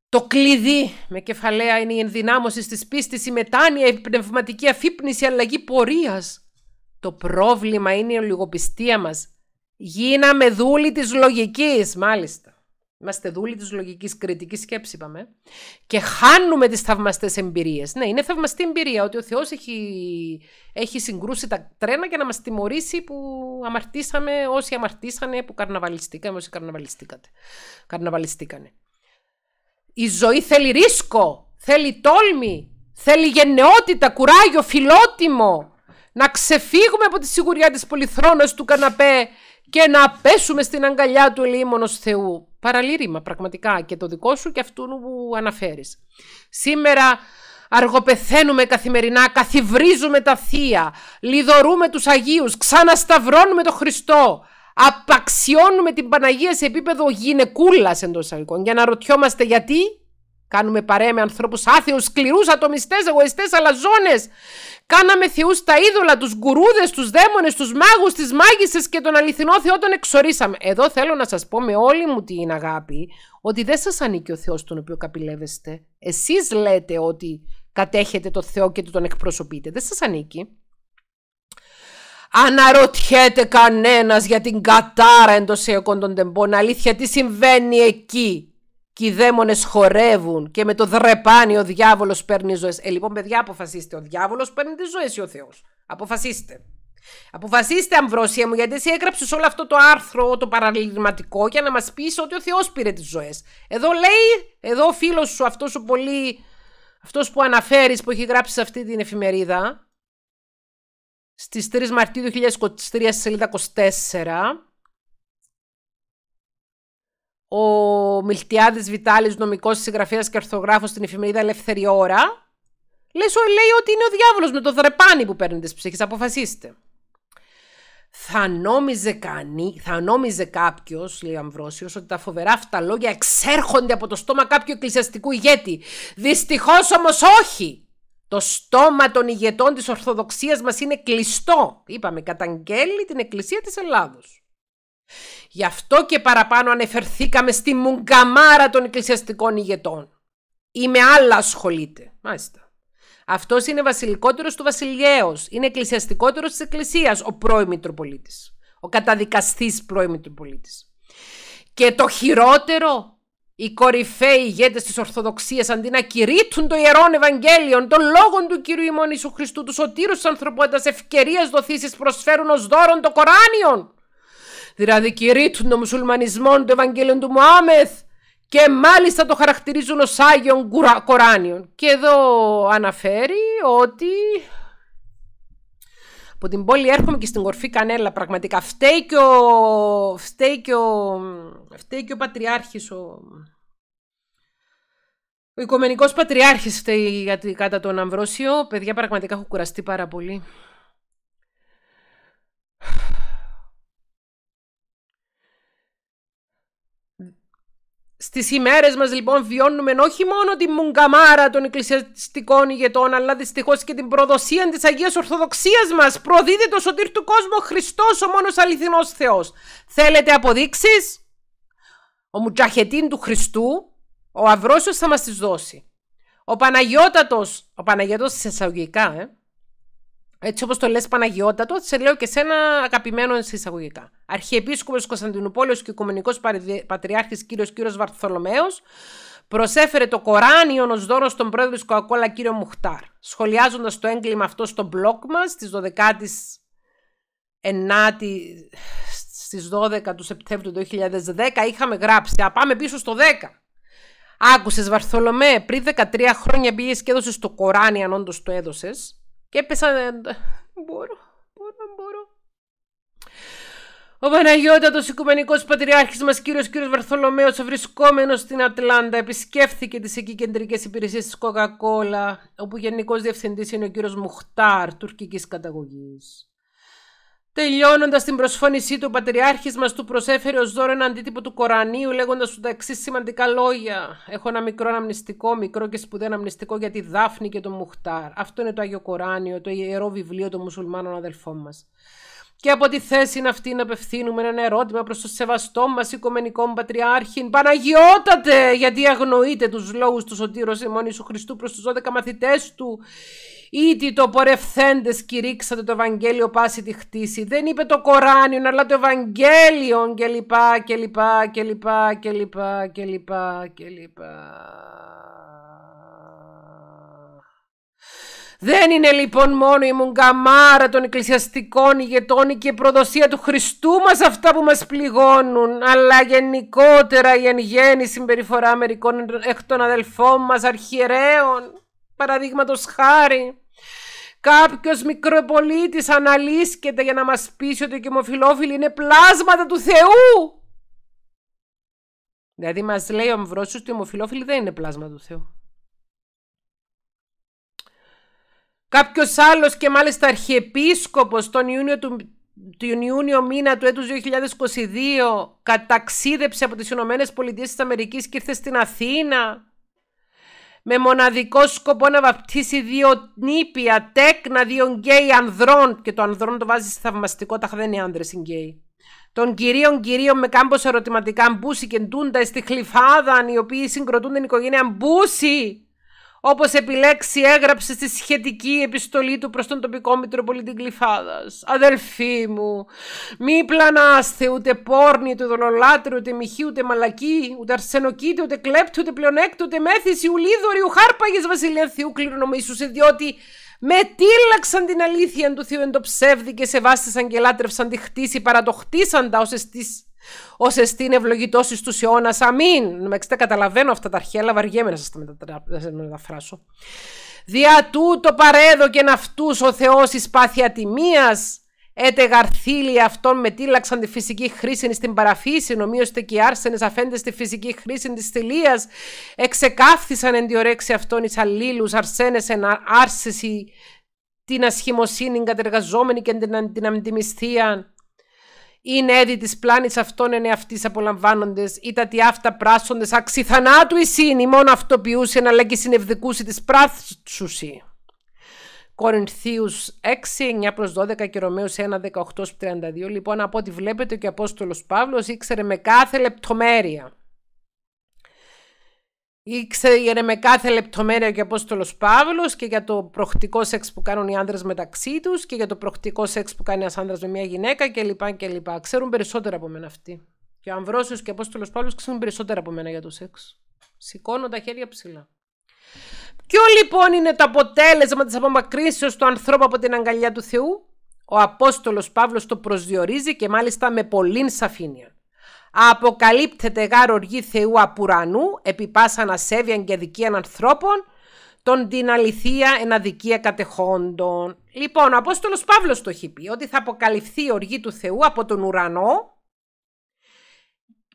A: Το κλειδί με κεφαλαία είναι η ενδυνάμωση της πίστης, η μετάνοια, η πνευματική αφύπνιση, η αλλαγή πορείας. Το πρόβλημα είναι η ολιγοπιστία μας. Γίναμε δούλοι της λογικής, μάλιστα. Είμαστε δούλοι της λογικής κριτική σκέψη, είπαμε. Και χάνουμε τις θαυμαστές εμπειρίες. Ναι, είναι θαυμαστή εμπειρία ότι ο Θεός έχει, έχει συγκρούσει τα τρένα για να μας τιμωρήσει που αμαρτήσαμε όσοι αμαρτήσανε, που καρναβαλιστήκαμε, όσοι καρναβαλιστήκατε. καρναβαλιστήκανε. Η ζωή θέλει ρίσκο, θέλει τόλμη, θέλει γενναιότητα, κουράγιο, φιλότιμο. Να ξεφύγουμε από τη σιγουριά της πολυθρόνας του καναπέ και να πέσουμε στην αγκαλιά του ελεήμονος Θεού. Παραλήρημα πραγματικά και το δικό σου και αυτού που αναφέρεις. Σήμερα αργοπεθαίνουμε καθημερινά, καθιβρίζουμε τα θεία, λιδωρούμε τους Αγίους, ξανασταυρώνουμε τον Χριστό, απαξιώνουμε την Παναγία σε επίπεδο γυναικούλας εντός εισαγωγικών. Για να ρωτιόμαστε γιατί κάνουμε παρέα με ανθρώπους άθεους, σκληρούς, ατομιστές, εγωιστές, αλαζόνες. Κάναμε θεούς τα είδωλα, τους γκουρούδες, τους δαίμονες, τους μάγους, τις μάγισσες και τον αληθινό Θεό τον εξορίσαμε. Εδώ θέλω να σας πω με όλη μου την αγάπη ότι δεν σας ανήκει ο Θεός τον οποίο καπηλεύεστε. Εσείς λέτε ότι κατέχετε το Θεό και του τον εκπροσωπείτε. Δεν σας ανήκει. Αναρωτιέται κανένας για την κατάρα εντός εικών των τεμπών. Αλήθεια τι συμβαίνει εκεί. Και οι δαίμονες χορεύουν και με το δρεπάνι ο διάβολος παίρνει ζωές. Ε, λοιπόν παιδιά αποφασίστε, ο διάβολος παίρνει τις ζωές ή ο Θεός. Αποφασίστε. Αποφασίστε Αμβρόσια μου γιατί εσύ έγραψες όλο αυτό το άρθρο το παραλληλματικό, για να μας πεις ότι ο Θεός πήρε τις ζωές. Εδώ λέει, εδώ ο φίλος σου αυτός ο πολύ... Αυτός που αναφέρεις που έχει γράψει σε αυτή την εφημερίδα, στις 3 Μαρτίου 2023 σελίδα 24 ο Μιλτιάδης Βιτάλης, νομικός συγγραφέας και αρθρογράφος στην εφημερίδα Ελεύθερη Ώρα, λέει ότι είναι ο διάβολος με το δρεπάνι που παίρνει τις ψυχές, αποφασίστε. Θα νόμιζε, κανεί, θα νόμιζε κάποιος, λέει ο Αμβρόσιος, ότι τα φοβερά αυτά λόγια εξέρχονται από το στόμα κάποιου εκκλησιαστικού ηγέτη. Δυστυχώς όμως όχι. Το στόμα των ηγετών της Ορθοδοξίας μας είναι κλειστό. Είπαμε, καταγγέλει την Εκκλησία της Ελλάδος. Γι' αυτό και παραπάνω ανεφερθήκαμε στη μουγκαμάρα των εκκλησιαστικών ηγετών. Είμαι με άλλα ασχολείται. Μάλιστα. Αυτός είναι βασιλικότερος του βασιλιαίο. Είναι εκκλησιαστικότερος της Εκκλησίας ο πρώην Μητροπολίτης. Ο καταδικαστής πρώην Μητροπολίτης. Και το χειρότερο, οι κορυφαίοι ηγέτες της Ορθοδοξίας αντί να κηρύττουν το Ιερόν Ευαγγέλιο, τον λόγο του Κύριου ημών Ιησού Χριστού, τους σωτήρους της ανθρωπότητας, ευκαιρίε δοθήσεις προσφέρουν ως δώρον το Κοράνιον. Δηλαδή κηρύττουν το μουσουλμανισμό, το Ευαγγέλιο του Μωάμεθ και μάλιστα το χαρακτηρίζουν ως Άγιον Κοράνιον. Και εδώ αναφέρει ότι που την πόλη έρχομαι και στην κορφή κανέλα πραγματικά. Φταίει και ο, φταίει και ο, φταίει και ο πατριάρχης, ο, ο οικομενικός πατριάρχης φταίει γιατί κατά τον Αμβρόσιο. Παιδιά, πραγματικά έχω κουραστεί πάρα πολύ. Στις ημέρες μας, λοιπόν, βιώνουμε όχι μόνο τη μουγκαμάρα των εκκλησιαστικών ηγετών, αλλά δυστυχώς και την προδοσία της Αγίας Ορθοδοξίας μας. Προδίδεται το σωτήρ του κόσμου Χριστός, ο μόνος αληθινός Θεός. Θέλετε αποδείξεις. Ο Μουτζαχετίν του Χριστού, ο Αυρόσιο θα μας τις δώσει. Ο Παναγιώτατος, ο σε εισαγωγικά, ε, έτσι όπως το λες Παναγιώτατο, σε λέω και σένα αγαπημένο εισαγωγικά. Αρχιεπίσκοπος Κωνσταντινούπολης και Οικουμενικός πατριάρχης κύριος κύριο Βαρθολομαίο, προσέφερε το κοράνιο ως δώρος στον πρόεδρο της κύριο Μουχτάρ, Σχολιάζοντας το έγκλημα αυτό στο blog μας στις 12 9η στις 12 του Σεπτέμβριου του 2010 είχαμε γράψει «Α, πάμε πίσω στο 10». Άκουσες, Βαρθολομέ, πριν 13 χρόνια πήγε και έδωσες το Κοράνι αν όντως το έδωσες. Και έπεσα... Δεν μπορώ, μπορώ, μπορώ. Ο Παναγιώτατος Οικουμενικός Πατριάρχης μας κύριος κύριος Βαρθολομέος βρισκόμενος στην Ατλάντα επισκέφθηκε τις εκεί κεντρικές υπηρεσίες της Coca-Cola όπου γενικός διευθυντής είναι ο κύριος Μουχτάρ τουρκικής καταγωγής. Τελειώνοντας την προσφώνησή του, ο Πατριάρχης μας του προσέφερε ως δώρο ένα αντίτυπο του Κορανίου, λέγοντας του τα εξής σημαντικά λόγια. Έχω ένα μικρό αναμνηστικό, μικρό και σπουδαίο αναμνηστικό για τη Δάφνη και τον Μουχτάρ. Αυτό είναι το Άγιο Κοράνιο, το ιερό βιβλίο των μουσουλμάνων αδελφών μας. Και από τη θέση είναι αυτή να απευθύνουμε ένα ερώτημα προς το σεβαστό μας οικομενικό Πατριάρχη. Παναγιώτατε, γιατί αγνοείτε τους λόγους του Σωτήρου Σιμών Χριστού προς τους 12 μαθητές του Ήτι το πορευθέντες κηρύξατε το Ευαγγέλιο πάση τη χτίση. Δεν είπε το Κοράνιον, αλλά το Ευαγγέλιο κλπ. κλπ. κλπ. κλπ. κλπ. κλπ. Δεν είναι λοιπόν μόνο η μουγκαμάρα των εκκλησιαστικών ηγετών και η προδοσία του Χριστού μας αυτά που μας πληγώνουν, αλλά γενικότερα η εν γέννη συμπεριφορά μερικών εκ των αδελφών μας αρχιερέων, παραδείγματος χάρη. Κάποιος μικροπολίτη αναλύσκεται για να μας πείσει ότι οι ομοφυλόφιλοι είναι πλάσματα του Θεού. Δηλαδή μας λέει ο Αμβρόσιος ότι οι ομοφυλόφιλοι δεν είναι πλάσμα του Θεού. Κάποιος άλλος και μάλιστα αρχιεπίσκοπος τον Ιούνιο του, του Ιούνιο μήνα του έτους 2022 καταξίδεψε από τις Ηνωμένες Πολιτείες της Αμερικής και ήρθε στην Αθήνα με μοναδικό σκοπό να βαπτίσει δύο νήπια τέκνα δύο γκέι ανδρών και το ανδρών το βάζει θαυμαστικό τα δεν είναι άνδρες είναι γκέι των κυρίων κυρίων με κάμπος ερωτηματικά μπούσι και ντούντα στη χλυφάδα οι οποίοι συγκροτούν την οικογένεια μπούσι όπως επιλέξει έγραψε στη σχετική επιστολή του προς τον τοπικό Μητροπολίτη Γλυφάδας. Αδελφοί μου, μη πλανάστε ούτε πόρνη, του δολολάτρου, ούτε μυχή, ούτε μαλακή, ούτε αρσενοκίτη, ούτε κλέπτη, ούτε πλεονέκτη, ούτε μέθηση, ουλίδωρη, ουχάρπαγες βασιλεία θεού κληρονομήσουσε, διότι με τύλαξαν την αλήθεια του θείου ψεύδι και σε και λάτρευσαν τη χτίση, χτίσαντα ως Ω στην ευλογητός εις τους αιώνας. Αμήν. ξέρετε, καταλαβαίνω αυτά τα αρχαία, αλλά βαριέμαι να σας τα μεταφράσω. Δια τούτο παρέδο και ναυτού ο Θεός εις πάθια τιμίας. Έτε γαρθίλοι αυτών μετήλαξαν τη φυσική χρήση στην παραφύση, νομίωστε και οι άρσενες αφέντες στη φυσική χρήση της θηλεία. Εξεκάφθησαν εν τη ωρέξη αυτών εις αλλήλους, αρσένες εν άρσεση την ασχημοσύνη κατεργαζόμενη και την αντιμισθία είναι έδι της πλάνης αυτών εν εαυτής απολαμβάνοντες, ή τα τι αυτά πράσοντε, αξιθανάτου εισήν, μόνο αυτοποιούσε, αλλά και συνευδικούσε τη πράσσουση. Κορινθίου 6, 9 προ 12 και Ρωμαίους 1, 18 32. Λοιπόν, από ό,τι βλέπετε και ο Απόστολος Παύλος ήξερε με κάθε λεπτομέρεια Ήξερε με κάθε λεπτομέρεια και ο Απόστολος Παύλος και για το προχτικό σεξ που κάνουν οι άντρε μεταξύ τους και για το προχτικό σεξ που κάνει ένας άντρα με μια γυναίκα κλπ. λοιπά. Ξέρουν περισσότερα από μένα αυτοί. Και ο Αμβρόσιος και ο Απόστολος Παύλος ξέρουν περισσότερα από μένα για το σεξ. Σηκώνω τα χέρια ψηλά. Ποιο λοιπόν είναι το αποτέλεσμα της απομακρύσεως του ανθρώπου από την αγκαλιά του Θεού, ο Απόστολος Παύλος το προσδιορίζει και μάλιστα με πολύ σαφήνεια αποκαλύπτεται γάρ οργή Θεού απουρανού, επί πάσαν ασέβειαν και αδικίαν ανθρώπων, τον την αληθεία εν αδικία κατεχόντων. Λοιπόν, ο Απόστολος Παύλος το έχει πει, ότι θα αποκαλυφθεί η οργή του Θεού από τον ουρανό,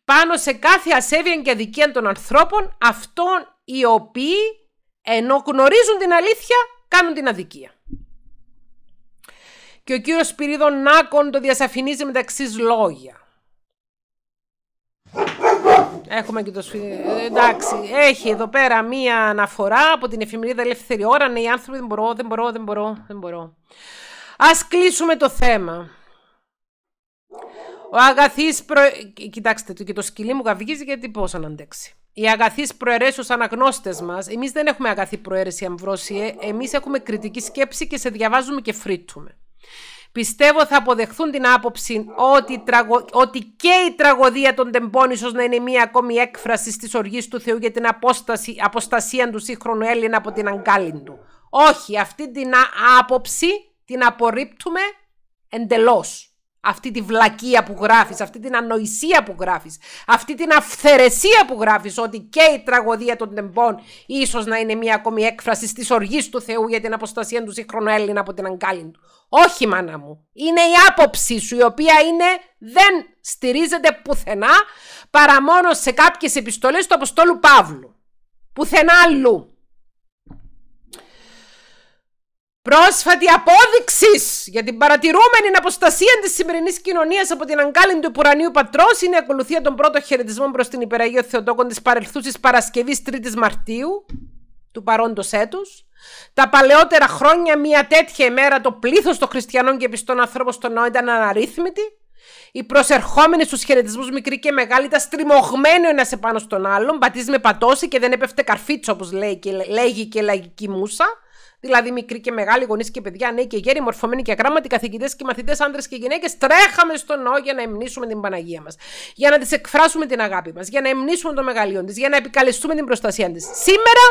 A: πάνω σε κάθε ασέβεια και αδικίαν των ανθρώπων, αυτών οι οποίοι ενώ γνωρίζουν την αλήθεια, κάνουν την αδικία. Και ο κύριος Σπυρίδων Νάκων το διασαφηνίζει με λόγια. Έχουμε και το σφυρί. Ε, εντάξει, έχει εδώ πέρα μία αναφορά από την εφημερίδα Ελεύθερη Ώρα. Ναι, οι άνθρωποι δεν μπορώ, δεν μπορώ, δεν μπορώ, δεν μπορώ. Ας κλείσουμε το θέμα. Ο αγαθής προ... Ε, κοιτάξτε το και το σκυλί μου καυγίζει γιατί πώς να αντέξει. Οι προαιρέσεις ως αναγνώστες μας. Εμείς δεν έχουμε αγαθή προαίρεση αμβρόσιε, Εμείς έχουμε κριτική σκέψη και σε διαβάζουμε και φρύττουμε. Πιστεύω θα αποδεχθούν την άποψη ότι, ότι και η τραγωδία των τεμπών ίσως να είναι μία ακόμη έκφραση της οργής του Θεού για την απόσταση... αποστασία του σύγχρονου Έλληνα από την αγκάλιν του. Όχι, αυτή την άποψη την απορρίπτουμε εντελώς αυτή τη βλακεία που γράφεις, αυτή την ανοησία που γράφεις, αυτή την αυθαιρεσία που γράφεις, ότι και η τραγωδία των τεμπών ίσως να είναι μια ακόμη έκφραση της οργής του Θεού για την αποστασία του σύγχρονου Έλληνα από την αγκάλιν του. Όχι μάνα μου, είναι η άποψή σου η οποία είναι, δεν στηρίζεται πουθενά παρά μόνο σε κάποιες επιστολές του Αποστόλου Παύλου. Πουθενά αλλού. Πρόσφατη απόδειξης για την παρατηρούμενη αποστασία της σημερινής κοινωνίας από την αγκάλιν του Πουρανίου Πατρός είναι η ακολουθία των πρώτων χαιρετισμών προς την Υπεραγία Θεοτόκων της παρελθούσης Παρασκευής 3η Μαρτίου του παρόντος έτους. Τα παλαιότερα χρόνια, μια τέτοια ημέρα, το πλήθος των χριστιανών και πιστών ανθρώπων στον ναό ήταν αναρρύθμιτη. Οι προσερχόμενοι στους χαιρετισμούς, μικροί και μεγάλοι, ήταν στριμωγμένοι ο ένας επάνω στον άλλον, πατή με πατώση και δεν έπεφτε καρφίτσο, όπως λέγει και λαγική μουσα δηλαδή μικροί και μεγάλοι, γονείς και παιδιά, νέοι και γέροι, μορφωμένοι και ακράματι, καθηγητές και μαθητές, άντρε και γυναίκες, τρέχαμε στον νό για να εμνήσουμε την Παναγία μας. Για να τη εκφράσουμε την αγάπη μας, για να εμνήσουμε το μεγαλείο της, για να επικαλεστούμε την προστασία της. Σήμερα,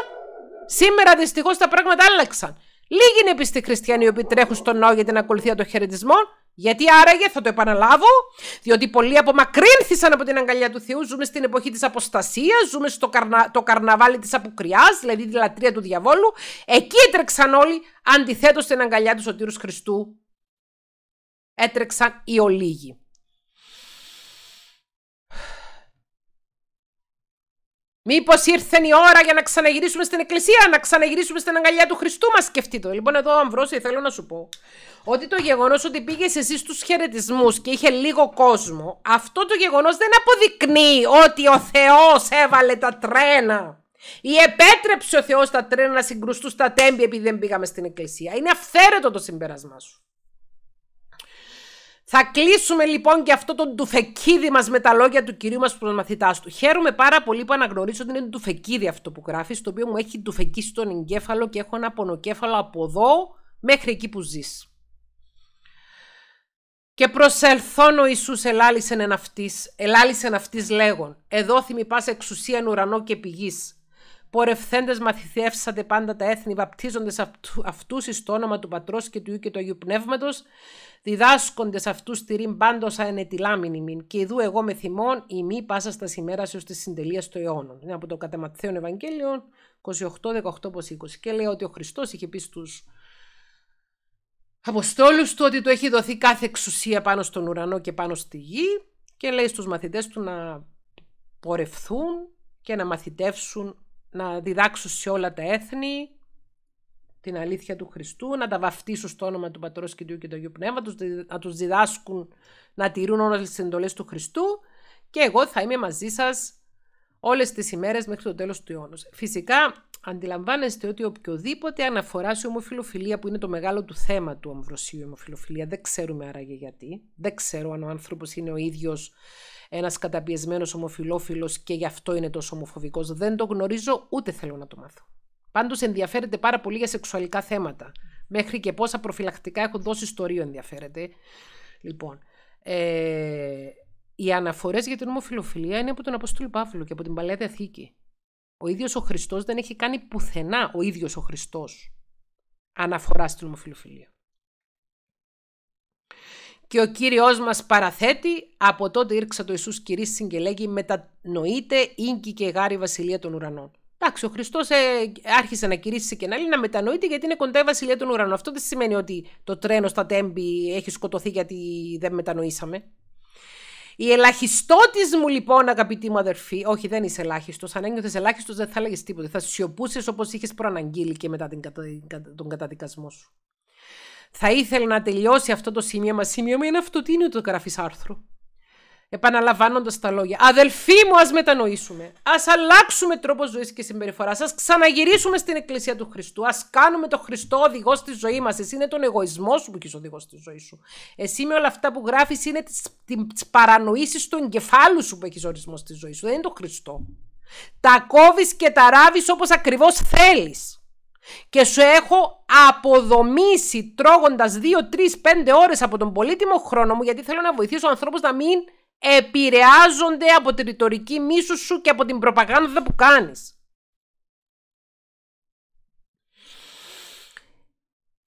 A: σήμερα δυστυχώς τα πράγματα άλλαξαν. Λίγοι είναι πιστοί χριστιανοί οι οποίοι τρέχουν στον νόό για την ακολουθία των χαιρετισμών. Γιατί άραγε, θα το επαναλάβω, διότι πολλοί απομακρύνθησαν από την αγκαλιά του Θεού. Ζούμε στην εποχή της αποστασίας, ζούμε στο καρνα... το καρναβάλι της αποκριάς, δηλαδή τη λατρεία του διαβόλου. Εκεί έτρεξαν όλοι αντιθέτως στην αγκαλιά του Σωτήρους Χριστού. Έτρεξαν οι ολίγοι. Μήπως ήρθε η ώρα για να ξαναγυρίσουμε στην Εκκλησία, να ξαναγυρίσουμε στην αγκαλιά του Χριστού μας, σκεφτείτε. Λοιπόν, εδώ, Αμβρόση, θέλω να σου πω ότι το γεγονός ότι πήγες εσύ στους χαιρετισμούς και είχε λίγο κόσμο, αυτό το γεγονός δεν αποδεικνύει ότι ο Θεός έβαλε τα τρένα. Ή επέτρεψε ο Θεός τα τρένα να συγκρουστούν στα τέμπη επειδή δεν πήγαμε στην Εκκλησία. Είναι αυθαίρετο το συμπέρασμά σου. Θα κλείσουμε λοιπόν και αυτό το ντουφεκίδι μας με τα λόγια του κυρίου μας μαθητά του. Χαίρομαι πάρα πολύ που αναγνωρίζω ότι είναι ντουφεκίδι αυτό που γράφεις, το οποίο μου έχει ντουφεκίσει τον εγκέφαλο και έχω ένα πονοκέφαλο από εδώ μέχρι εκεί που ζεις. Και προσελθόν ο Ιησούς ελάλησεν εν ελάλησεν αυτής λέγον, εδώ θυμηπά εξουσίαν ουρανό και πηγής. Πορευθέντες μαθηθεύσατε πάντα τα έθνη, βαπτίζοντε αυτού εις το όνομα του Πατρός και του Ιού και του Αγίου Πνεύματος, διδάσκοντες αυτούς τη ρήμ πάντω ενετιλάμινη μην. Και ειδού εγώ με θυμών, η μη πάσα στα σημέρα έω της συντελείας των αιώνων. Είναι από το Καταματθέων Ευαγγέλιο 28, 18 20. Και λέει ότι ο Χριστός είχε πει στους Αποστόλους του ότι του έχει δοθεί κάθε εξουσία πάνω στον ουρανό και πάνω στη γη και λέει στους μαθητές του να πορευθούν και να μαθητεύσουν να διδάξουν σε όλα τα έθνη την αλήθεια του Χριστού, να τα βαφτίσουν στο όνομα του Πατρός και του και του Αγίου Πνεύματος, να τους διδάσκουν να τηρούν όλες τις εντολές του Χριστού και εγώ θα είμαι μαζί σας όλες τις ημέρες μέχρι το τέλος του αιώνα. Φυσικά αντιλαμβάνεστε ότι οποιοδήποτε αναφορά σε ομοφιλοφιλία που είναι το μεγάλο του θέμα του Αμβροσίου ομοφιλοφιλία, δεν ξέρουμε άραγε γιατί, δεν ξέρω αν ο άνθρωπος είναι ο ίδιος ένας καταπιεσμένος ομοφυλόφιλος και γι' αυτό είναι τόσο ομοφοβικός. Δεν το γνωρίζω ούτε θέλω να το μάθω. Πάντως ενδιαφέρεται πάρα πολύ για σεξουαλικά θέματα. Μέχρι και πόσα προφυλακτικά έχω δώσει ιστορίο ενδιαφέρεται. Λοιπόν, ε, οι αναφορές για την ομοφιλοφιλία είναι από τον Αποστόλη Παύλο και από την Παλαιά Διαθήκη. Ο ίδιος ο Χριστός δεν έχει κάνει πουθενά ο ίδιος ο Χριστός αναφορά στην ομοφιλοφιλία και ο Κύριος μας παραθέτει «Από τότε ήρξα το Ιησούς Κυρίς συγκελέγει μετανοείται ίνκι και γάρι βασιλεία των ουρανών». Εντάξει, ο Χριστός ε, άρχισε να κηρύσσει και να λέει να μετανοείται γιατί είναι κοντά η βασιλεία των ουρανών. Αυτό δεν σημαίνει ότι το τρένο στα τέμπη έχει σκοτωθεί γιατί δεν μετανοήσαμε. Η ελαχιστότης μου λοιπόν, αγαπητή μου αδερφή, όχι δεν είσαι ελάχιστος. Αν ένιωθες ελάχιστος, δεν θα έλεγες τίποτα. Θα σιωπούσες όπως είχες προαναγγείλει και μετά την τον καταδικασμό σου θα ήθελε να τελειώσει αυτό το Σημείο μου είναι αυτό, τι είναι το γράφει άρθρο. Επαναλαμβάνοντας τα λόγια. Αδελφοί μου, ας μετανοήσουμε. Ας αλλάξουμε τρόπο ζωής και συμπεριφοράς. Ας ξαναγυρίσουμε στην Εκκλησία του Χριστού. Ας κάνουμε τον Χριστό οδηγός στη ζωή μας. Εσύ είναι τον εγωισμός σου που έχεις οδηγός στη ζωή σου. Εσύ με όλα αυτά που γράφεις είναι τις παρανοήσεις του εγκεφάλου σου που έχεις ορισμό στη ζωή σου. Δεν είναι το Χριστό. Τα κόβεις και τα ράβεις όπως ακριβώς θέλεις και σου έχω αποδομήσει τρώγοντας δύο, 3, πέντε ώρες από τον πολύτιμο χρόνο μου γιατί θέλω να βοηθήσω ανθρώπους να μην επηρεάζονται από τη ρητορική μίσου σου και από την προπαγάνδα που κάνεις.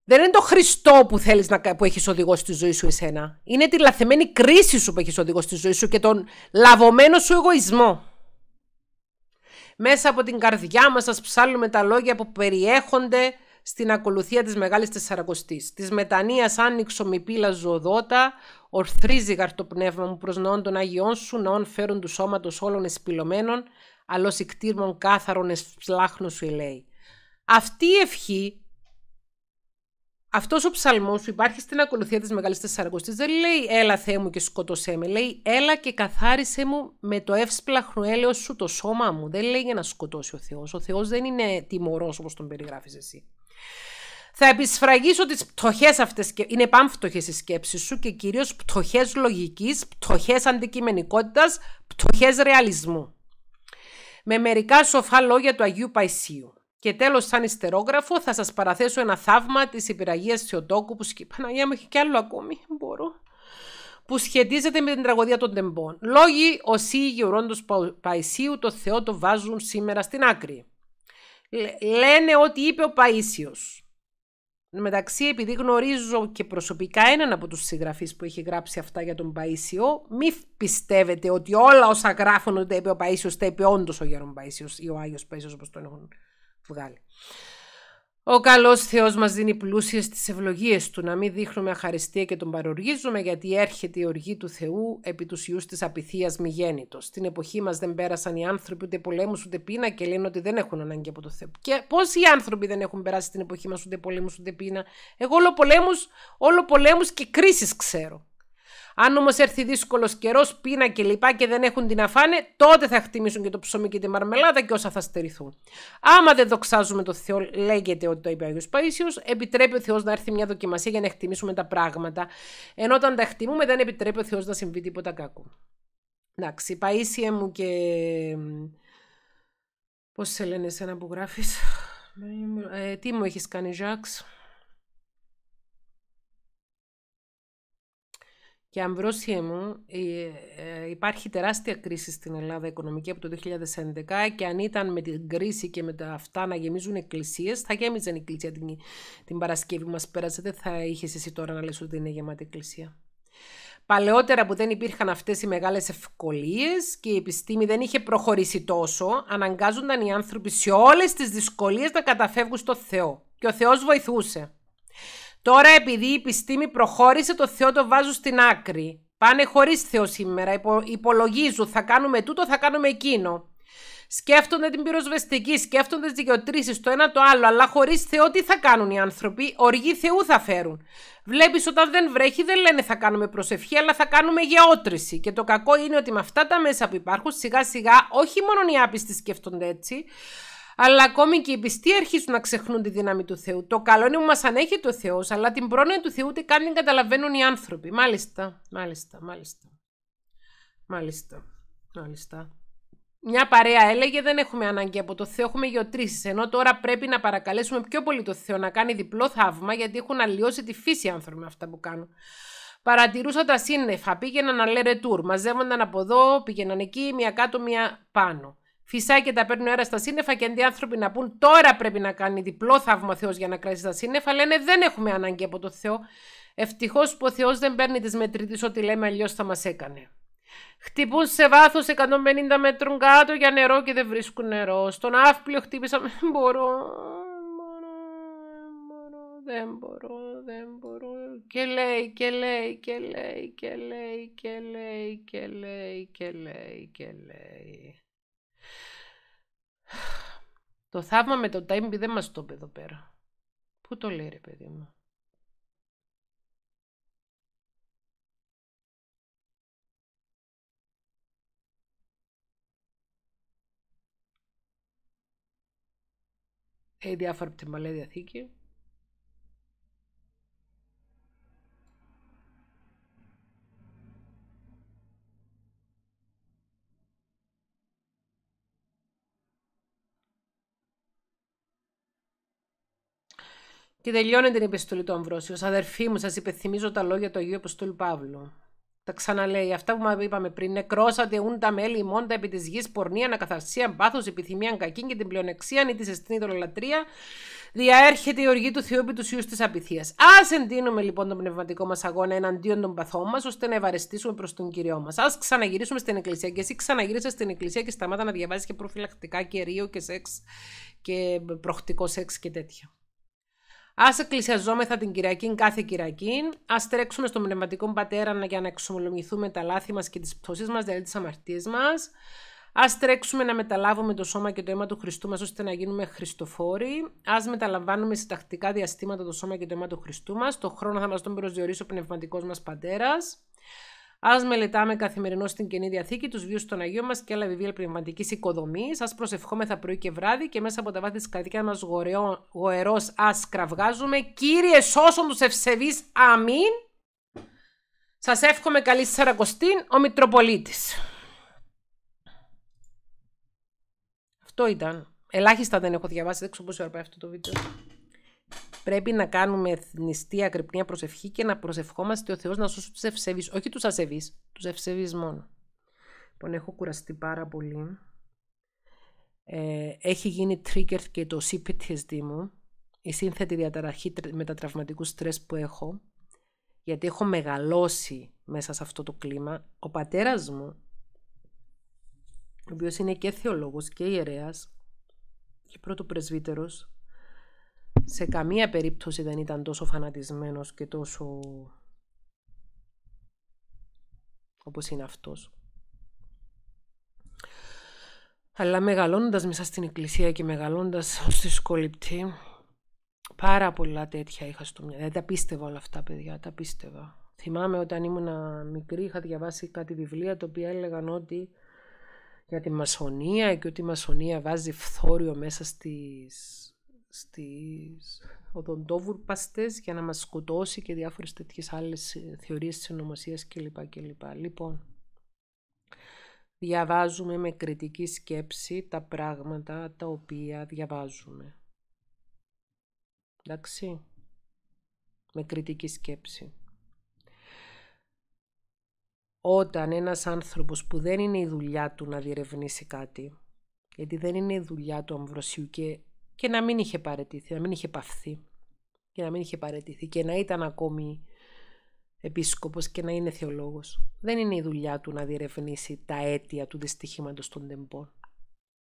A: Δεν είναι το Χριστό που, θέλεις να, που έχεις οδηγό στη ζωή σου εσένα. Είναι τη λαθεμένη κρίση σου που έχεις οδηγό στη ζωή σου και τον λαβωμένο σου εγωισμό. Μέσα από την καρδιά μας σας ψάλλουμε τα λόγια που περιέχονται στην ακολουθία της Μεγάλης Τεσσαρακοστής. Της μετανοίας άνοιξο μη πύλα ζωδότα ορθρίζει γαρτοπνεύμα μου προς ναών των Αγιών σου, ναών φέρουν του σώματος όλων εσπυλωμένων, αλλός ικτήρμων κάθαρον εσφλάχνου σου λέει. Αυτή η ευχή αυτός ο ψαλμός που υπάρχει στην ακολουθία της Μεγάλης Τεσσαρακοστής δεν λέει «Έλα Θεέ μου και σκότωσέ με», λέει «Έλα και καθάρισέ μου με το εύσπλαχνο έλεος σου το σώμα μου». Δεν λέει για να σκοτώσει ο Θεός, Ο Θεός δεν είναι τιμωρός όπως τον περιγράφεις εσύ. Θα επισφραγίσω τις πτωχές αυτές, είναι πάμφτωχε οι σκέψεις σου και κυρίως πτωχές λογικής, πτωχές αντικειμενικότητας, πτωχές ρεαλισμού. Με μερικά σοφά λόγια του Αγίου Παϊσίου. Και τέλος, σαν ιστερόγραφο, θα σας παραθέσω ένα θαύμα της υπηραγίας Θεοτόκου που σκ... μου έχει κι άλλο ακόμη, μπορώ. Που σχετίζεται με την τραγωδία των τεμπών. Λόγοι ο γεωρόντος Παϊσίου το Θεό το βάζουν σήμερα στην άκρη. Λένε ότι είπε ο Παΐσιος. Μεταξύ, επειδή γνωρίζω και προσωπικά έναν από τους συγγραφείς που έχει γράψει αυτά για τον Παΐσιο, μη πιστεύετε ότι όλα όσα γράφουν ότι είπε ο Παΐσιος, τα είπε όντως ο Γερον Παΐσιος ή ο Άγιος Παΐσιος όπως τον έχουν ο καλός Θεός μας δίνει πλούσιες τις ευλογίες του, να μην δείχνουμε αχαριστία και τον παροργίζουμε, γιατί έρχεται η οργή του Θεού επί τους ιούς της απειθίας μη γέννητος. Στην εποχή μας δεν πέρασαν οι άνθρωποι ούτε πολέμους ούτε πείνα και λένε ότι δεν έχουν ανάγκη από το Θεό. Και οι άνθρωποι δεν έχουν περάσει την εποχή μας ούτε πολέμους ούτε πείνα. Εγώ όλο πολέμους όλο πολέμους και κρίσεις ξέρω. Αν όμως έρθει δύσκολος καιρός, πείνα κλπ. Και, και δεν έχουν τι να φάνε, τότε θα χτιμήσουν και το ψωμί και τη μαρμελάδα και όσα θα στερηθούν. Άμα δεν δοξάζουμε το Θεό, λέγεται ότι το είπε ο Άγιος Παίσιο, επιτρέπει ο Θεός να έρθει μια δοκιμασία για να χτιμήσουμε τα πράγματα. Ενώ όταν τα χτιμούμε δεν επιτρέπει ο Θεός να συμβεί τίποτα κακό. Εντάξει, Παίσιε μου και. Πώς σε λένε εσένα που γράφεις. Ε, τι μου έχεις κάνει, Ζάξ. Και Αμβρόσιε μου, ε, ε, υπάρχει τεράστια κρίση στην Ελλάδα οικονομική από το 2011 και αν ήταν με την κρίση και με τα αυτά να γεμίζουν εκκλησίες, θα γέμιζαν η εκκλησία την, την Παρασκευή που μας πέρασε. Δεν θα είχες εσύ τώρα να λες ότι είναι γεμάτη εκκλησία. Παλαιότερα που δεν υπήρχαν αυτές οι μεγάλες ευκολίες και η επιστήμη δεν είχε προχωρήσει τόσο, αναγκάζονταν οι άνθρωποι σε όλες τις δυσκολίες να καταφεύγουν στο Θεό. Και ο Θεός βοηθούσε. Τώρα επειδή η επιστήμη προχώρησε, το Θεό το βάζουν στην άκρη. Πάνε χωρίς Θεό σήμερα. Υπο, υπολογίζουν, θα κάνουμε τούτο, θα κάνουμε εκείνο. Σκέφτονται την πυροσβεστική, σκέφτονται τις δικαιοτρήσεις, το ένα το άλλο, αλλά χωρίς Θεό τι θα κάνουν οι άνθρωποι, οργή Θεού θα φέρουν. Βλέπεις όταν δεν βρέχει, δεν λένε θα κάνουμε προσευχή, αλλά θα κάνουμε γεώτρηση. Και το κακό είναι ότι με αυτά τα μέσα που υπάρχουν, σιγά σιγά, όχι μόνο οι άπιστοι σκέφτονται έτσι, αλλά ακόμη και οι πιστοί αρχίζουν να ξεχνούν τη δύναμη του Θεού. Το καλό είναι που μας ανέχει το Θεός, αλλά την πρόνοια του Θεού ούτε καν την καταλαβαίνουν οι άνθρωποι. Μάλιστα, μάλιστα, μάλιστα. Μάλιστα, μάλιστα. Μια παρέα έλεγε δεν έχουμε ανάγκη από το Θεό, έχουμε γεωτρήσεις. Ενώ τώρα πρέπει να παρακαλέσουμε πιο πολύ το Θεό να κάνει διπλό θαύμα, γιατί έχουν αλλοιώσει τη φύση οι άνθρωποι με αυτά που κάνουν. Παρατηρούσα τα σύννεφα, πήγαιναν να λέρε τουρ, μαζεύονταν από εδώ, πήγαιναν εκεί, μία κάτω, μία πάνω. Φυσάει και τα παίρνει ο στα σύννεφα και αντί άνθρωποι να πούν τώρα πρέπει να κάνει διπλό θαύμα Θεός για να κρατήσει τα σύννεφα, λένε δεν έχουμε ανάγκη από το Θεό. Ευτυχώς που ο Θεός δεν παίρνει τις μετρητή, ό,τι λέμε αλλιώς θα μας έκανε. Χτυπούν σε βάθος 150 μέτρων κάτω για νερό και δεν βρίσκουν νερό. Στον αύπλιο δεν Μπορώ. Δεν μπορώ, δεν μπορώ. Και λέει, και λέει, και λέει, και λέει, και λέει, και λέει, και λέει, και λέει. Το θαύμα με το τάιμπι δεν μας το είπε εδώ πέρα. Πού το λέει ρε παιδί μου. Ε, διάφορα από τη Διαθήκη. Και τελειώνει την επιστολή του Αμβρόσιου. Αδερφοί μου, σας υπενθυμίζω τα λόγια του Αγίου Αποστόλου Παύλου. Τα ξαναλέει. Αυτά που είπαμε πριν. Νεκρώσατε ούν τα μέλη μόντα επί της γης, πορνεία, ανακαθαρσία, πάθος, επιθυμία, κακή και την πλεονεξία, ή τη αισθήνη ειδωλολατρία. Διαέρχεται η οργή του Θεού επί τους ιούς της απειθίας. Ας εντείνουμε λοιπόν τον πνευματικό μας αγώνα εναντίον των παθών μας, ώστε να ευαρεστήσουμε προς τον κύριο μας. Ας ξαναγυρίσουμε στην Εκκλησία. Και εσύ ξαναγύρισε στην Εκκλησία και σταμάτα να διαβάζει και προφυλακτικά και ρίο και σεξ και προχτικό σεξ και τέτοια. Ας εκκλησιαζόμεθα την Κυριακή κάθε Κυριακή. Ας τρέξουμε στον πνευματικό πατέρα για να εξομολογηθούμε τα λάθη μας και τις πτώσεις μας, δηλαδή τις αμαρτίες μας. Ας τρέξουμε να μεταλάβουμε το σώμα και το αίμα του Χριστού μας ώστε να γίνουμε Χριστοφόροι. Ας μεταλαμβάνουμε σε τακτικά διαστήματα το σώμα και το αίμα του Χριστού μας. Το χρόνο θα μας τον προσδιορίσει ο πνευματικός μας πατέρας. Ας μελετάμε καθημερινώς στην καινή διαθήκη τους βίου των Αγίων μας και άλλα βιβλία πνευματικής οικοδομής. Ας προσευχόμεθα πρωί και βράδυ και μέσα από τα βάθη της καρδιά μας γοερό α κραυγάζουμε. Κύριε, σώσον τους ευσεβείς. Αμήν. Σας εύχομαι καλή Σαρακοστή, ο Μητροπολίτης. Αυτό ήταν. Ελάχιστα δεν έχω διαβάσει, δεν ξέρω πόσο ώρα αυτό το βίντεο πρέπει να κάνουμε νηστεία, ακρυπνία προσευχή και να προσευχόμαστε ο Θεός να σώσει τους ευσεβείς. Όχι τους ασεβείς, τους ευσεβείς μόνο. Λοιπόν, έχω κουραστεί πάρα πολύ. Ε, έχει γίνει trigger και το CPTSD μου, η σύνθετη διαταραχή μετατραυματικού στρες που έχω, γιατί έχω μεγαλώσει μέσα σε αυτό το κλίμα. Ο πατέρας μου, ο οποίος είναι και θεολόγος και ιερέας και πρώτο πρεσβύτερος, σε καμία περίπτωση δεν ήταν τόσο φανατισμένος και τόσο όπως είναι αυτός. Αλλά μεγαλώνοντας μέσα στην εκκλησία και μεγαλώνοντας ως θρησκοληπτή, πάρα πολλά τέτοια είχα στο μυαλό. Δεν τα πίστευα όλα αυτά, παιδιά, τα πίστευα. Θυμάμαι όταν ήμουν μικρή είχα διαβάσει κάτι βιβλία το οποία έλεγαν ότι για τη μασονία και ότι η μασονία βάζει φθόριο μέσα στις στις οδοντόβουρπαστές για να μας σκοτώσει και διάφορες τέτοιες άλλες ε, θεωρίες της ονομασίας κλπ. κλπ. Λοιπόν, διαβάζουμε με κριτική σκέψη τα πράγματα τα οποία διαβάζουμε. Εντάξει, με κριτική σκέψη. Όταν ένας άνθρωπος που δεν είναι η δουλειά του να διερευνήσει κάτι, γιατί δεν είναι η δουλειά του Αμβροσίου και και να μην είχε παρετήθει, να μην είχε παυθεί και να μην είχε παρετήθει και να ήταν ακόμη επίσκοπος και να είναι θεολόγος. Δεν είναι η δουλειά του να διερευνήσει τα αίτια του δυστυχήματος των τεμπών.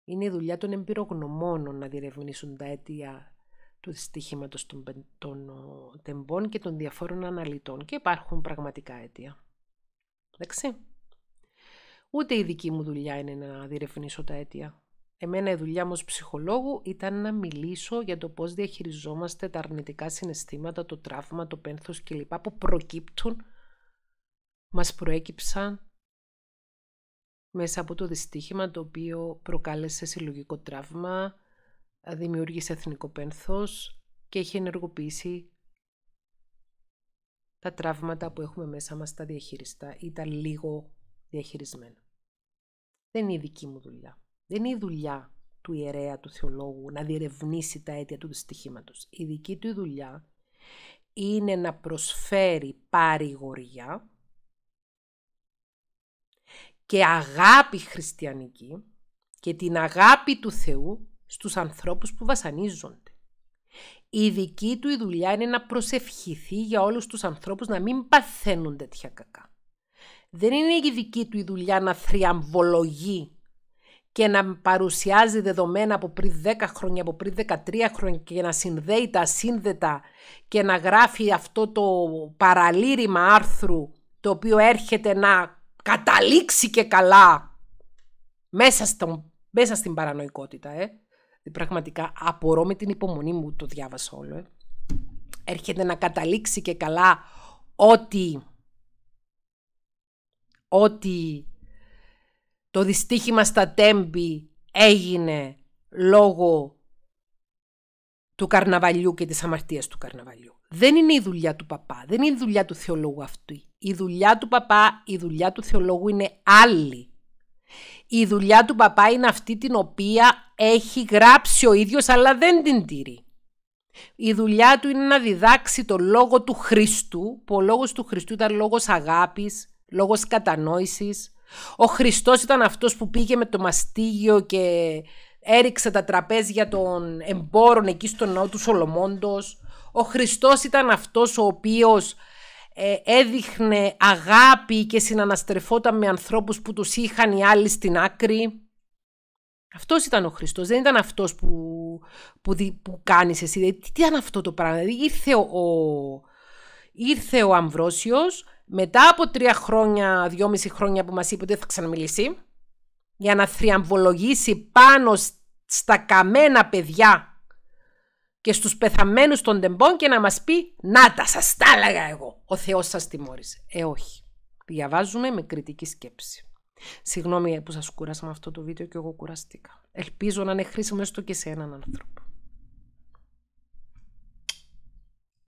A: Είναι η δουλειά των εμπειρογνωμόνων να διερευνήσουν τα αίτια του δυστυχήματος των, των τεμπών και των διαφόρων αναλυτών και υπάρχουν πραγματικά αίτια. Εντάξει. Ούτε η δική μου δουλειά είναι να διερευνήσω τα αίτια. Εμένα η δουλειά μου ως ψυχολόγου ήταν να μιλήσω για το πώς διαχειριζόμαστε τα αρνητικά συναισθήματα, το τραύμα, το πένθος κλπ. που προκύπτουν, μας προέκυψαν μέσα από το δυστύχημα το οποίο προκάλεσε συλλογικό τραύμα, δημιούργησε εθνικό πένθος και έχει ενεργοποιήσει τα τραύματα που έχουμε μέσα μας τα διαχειριστά ή τα λίγο διαχειρισμένα. Δεν είναι η δική μου δουλειά. Δεν είναι η δουλειά του ιερέα, του θεολόγου, να διερευνήσει τα αίτια του δυστυχήματος. Η δική του δουλειά είναι να προσφέρει παρηγοριά και αγάπη χριστιανική και την αγάπη του Θεού στους ανθρώπους που βασανίζονται. Η δική του η δουλειά είναι να προσευχηθεί για όλους τους ανθρώπους να μην παθαίνουν τέτοια κακά. Δεν είναι η δική του δουλειά να θριαμβολογεί και να παρουσιάζει δεδομένα από πριν 10 χρόνια, από πριν 13 χρόνια και να συνδέει τα σύνδετα και να γράφει αυτό το παραλήρημα άρθρου το οποίο έρχεται να καταλήξει και καλά μέσα, στο, μέσα στην παρανοϊκότητα. Ε. Δηλαδή, πραγματικά απορώ με την υπομονή μου το διάβασα όλο. Ε. Έρχεται να καταλήξει και καλά ότι ότι το δυστύχημα στα τέμπη έγινε λόγω του καρναβαλιού και της αμαρτίας του καρναβαλιού. Δεν είναι η δουλειά του παπά, δεν είναι η δουλειά του θεολόγου αυτή. Η δουλειά του παπά, η δουλειά του θεολόγου είναι άλλη. Η δουλειά του παπά είναι αυτή την οποία έχει γράψει ο ίδιος αλλά δεν την τηρεί. Η δουλειά του είναι να διδάξει το λόγο του Χριστού, που ο λόγος του Χριστού ήταν λόγος αγάπης, λόγος κατανόησης, ο Χριστός ήταν αυτός που πήγε με το μαστίγιο και έριξε τα τραπέζια των εμπόρων εκεί στον ναό του Σολομόντος. Ο Χριστός ήταν αυτός ο οποίος ε, έδειχνε αγάπη και συναναστρεφόταν με ανθρώπους που τους είχαν οι άλλοι στην άκρη. Αυτός ήταν ο Χριστός, δεν ήταν αυτός που, που, που κάνεις εσύ. Ε, τι, τι ήταν αυτό το πράγμα, δηλαδή ήρθε ο Ήρθε ο Αμβρόσιος μετά από τρία χρόνια, δυόμιση χρόνια που μας είπε ότι θα ξαναμιλήσει για να θριαμβολογήσει πάνω στα καμένα παιδιά και στους πεθαμένους των τεμπών και να μας πει «Να τα σας τα έλεγα εγώ, ο Θεός σας τιμώρησε». Ε, όχι. Διαβάζουμε με κριτική σκέψη. Συγγνώμη που σας κούρασα με αυτό το βίντεο και εγώ κουραστήκα. Ελπίζω να είναι χρήσιμο έστω και σε έναν άνθρωπο.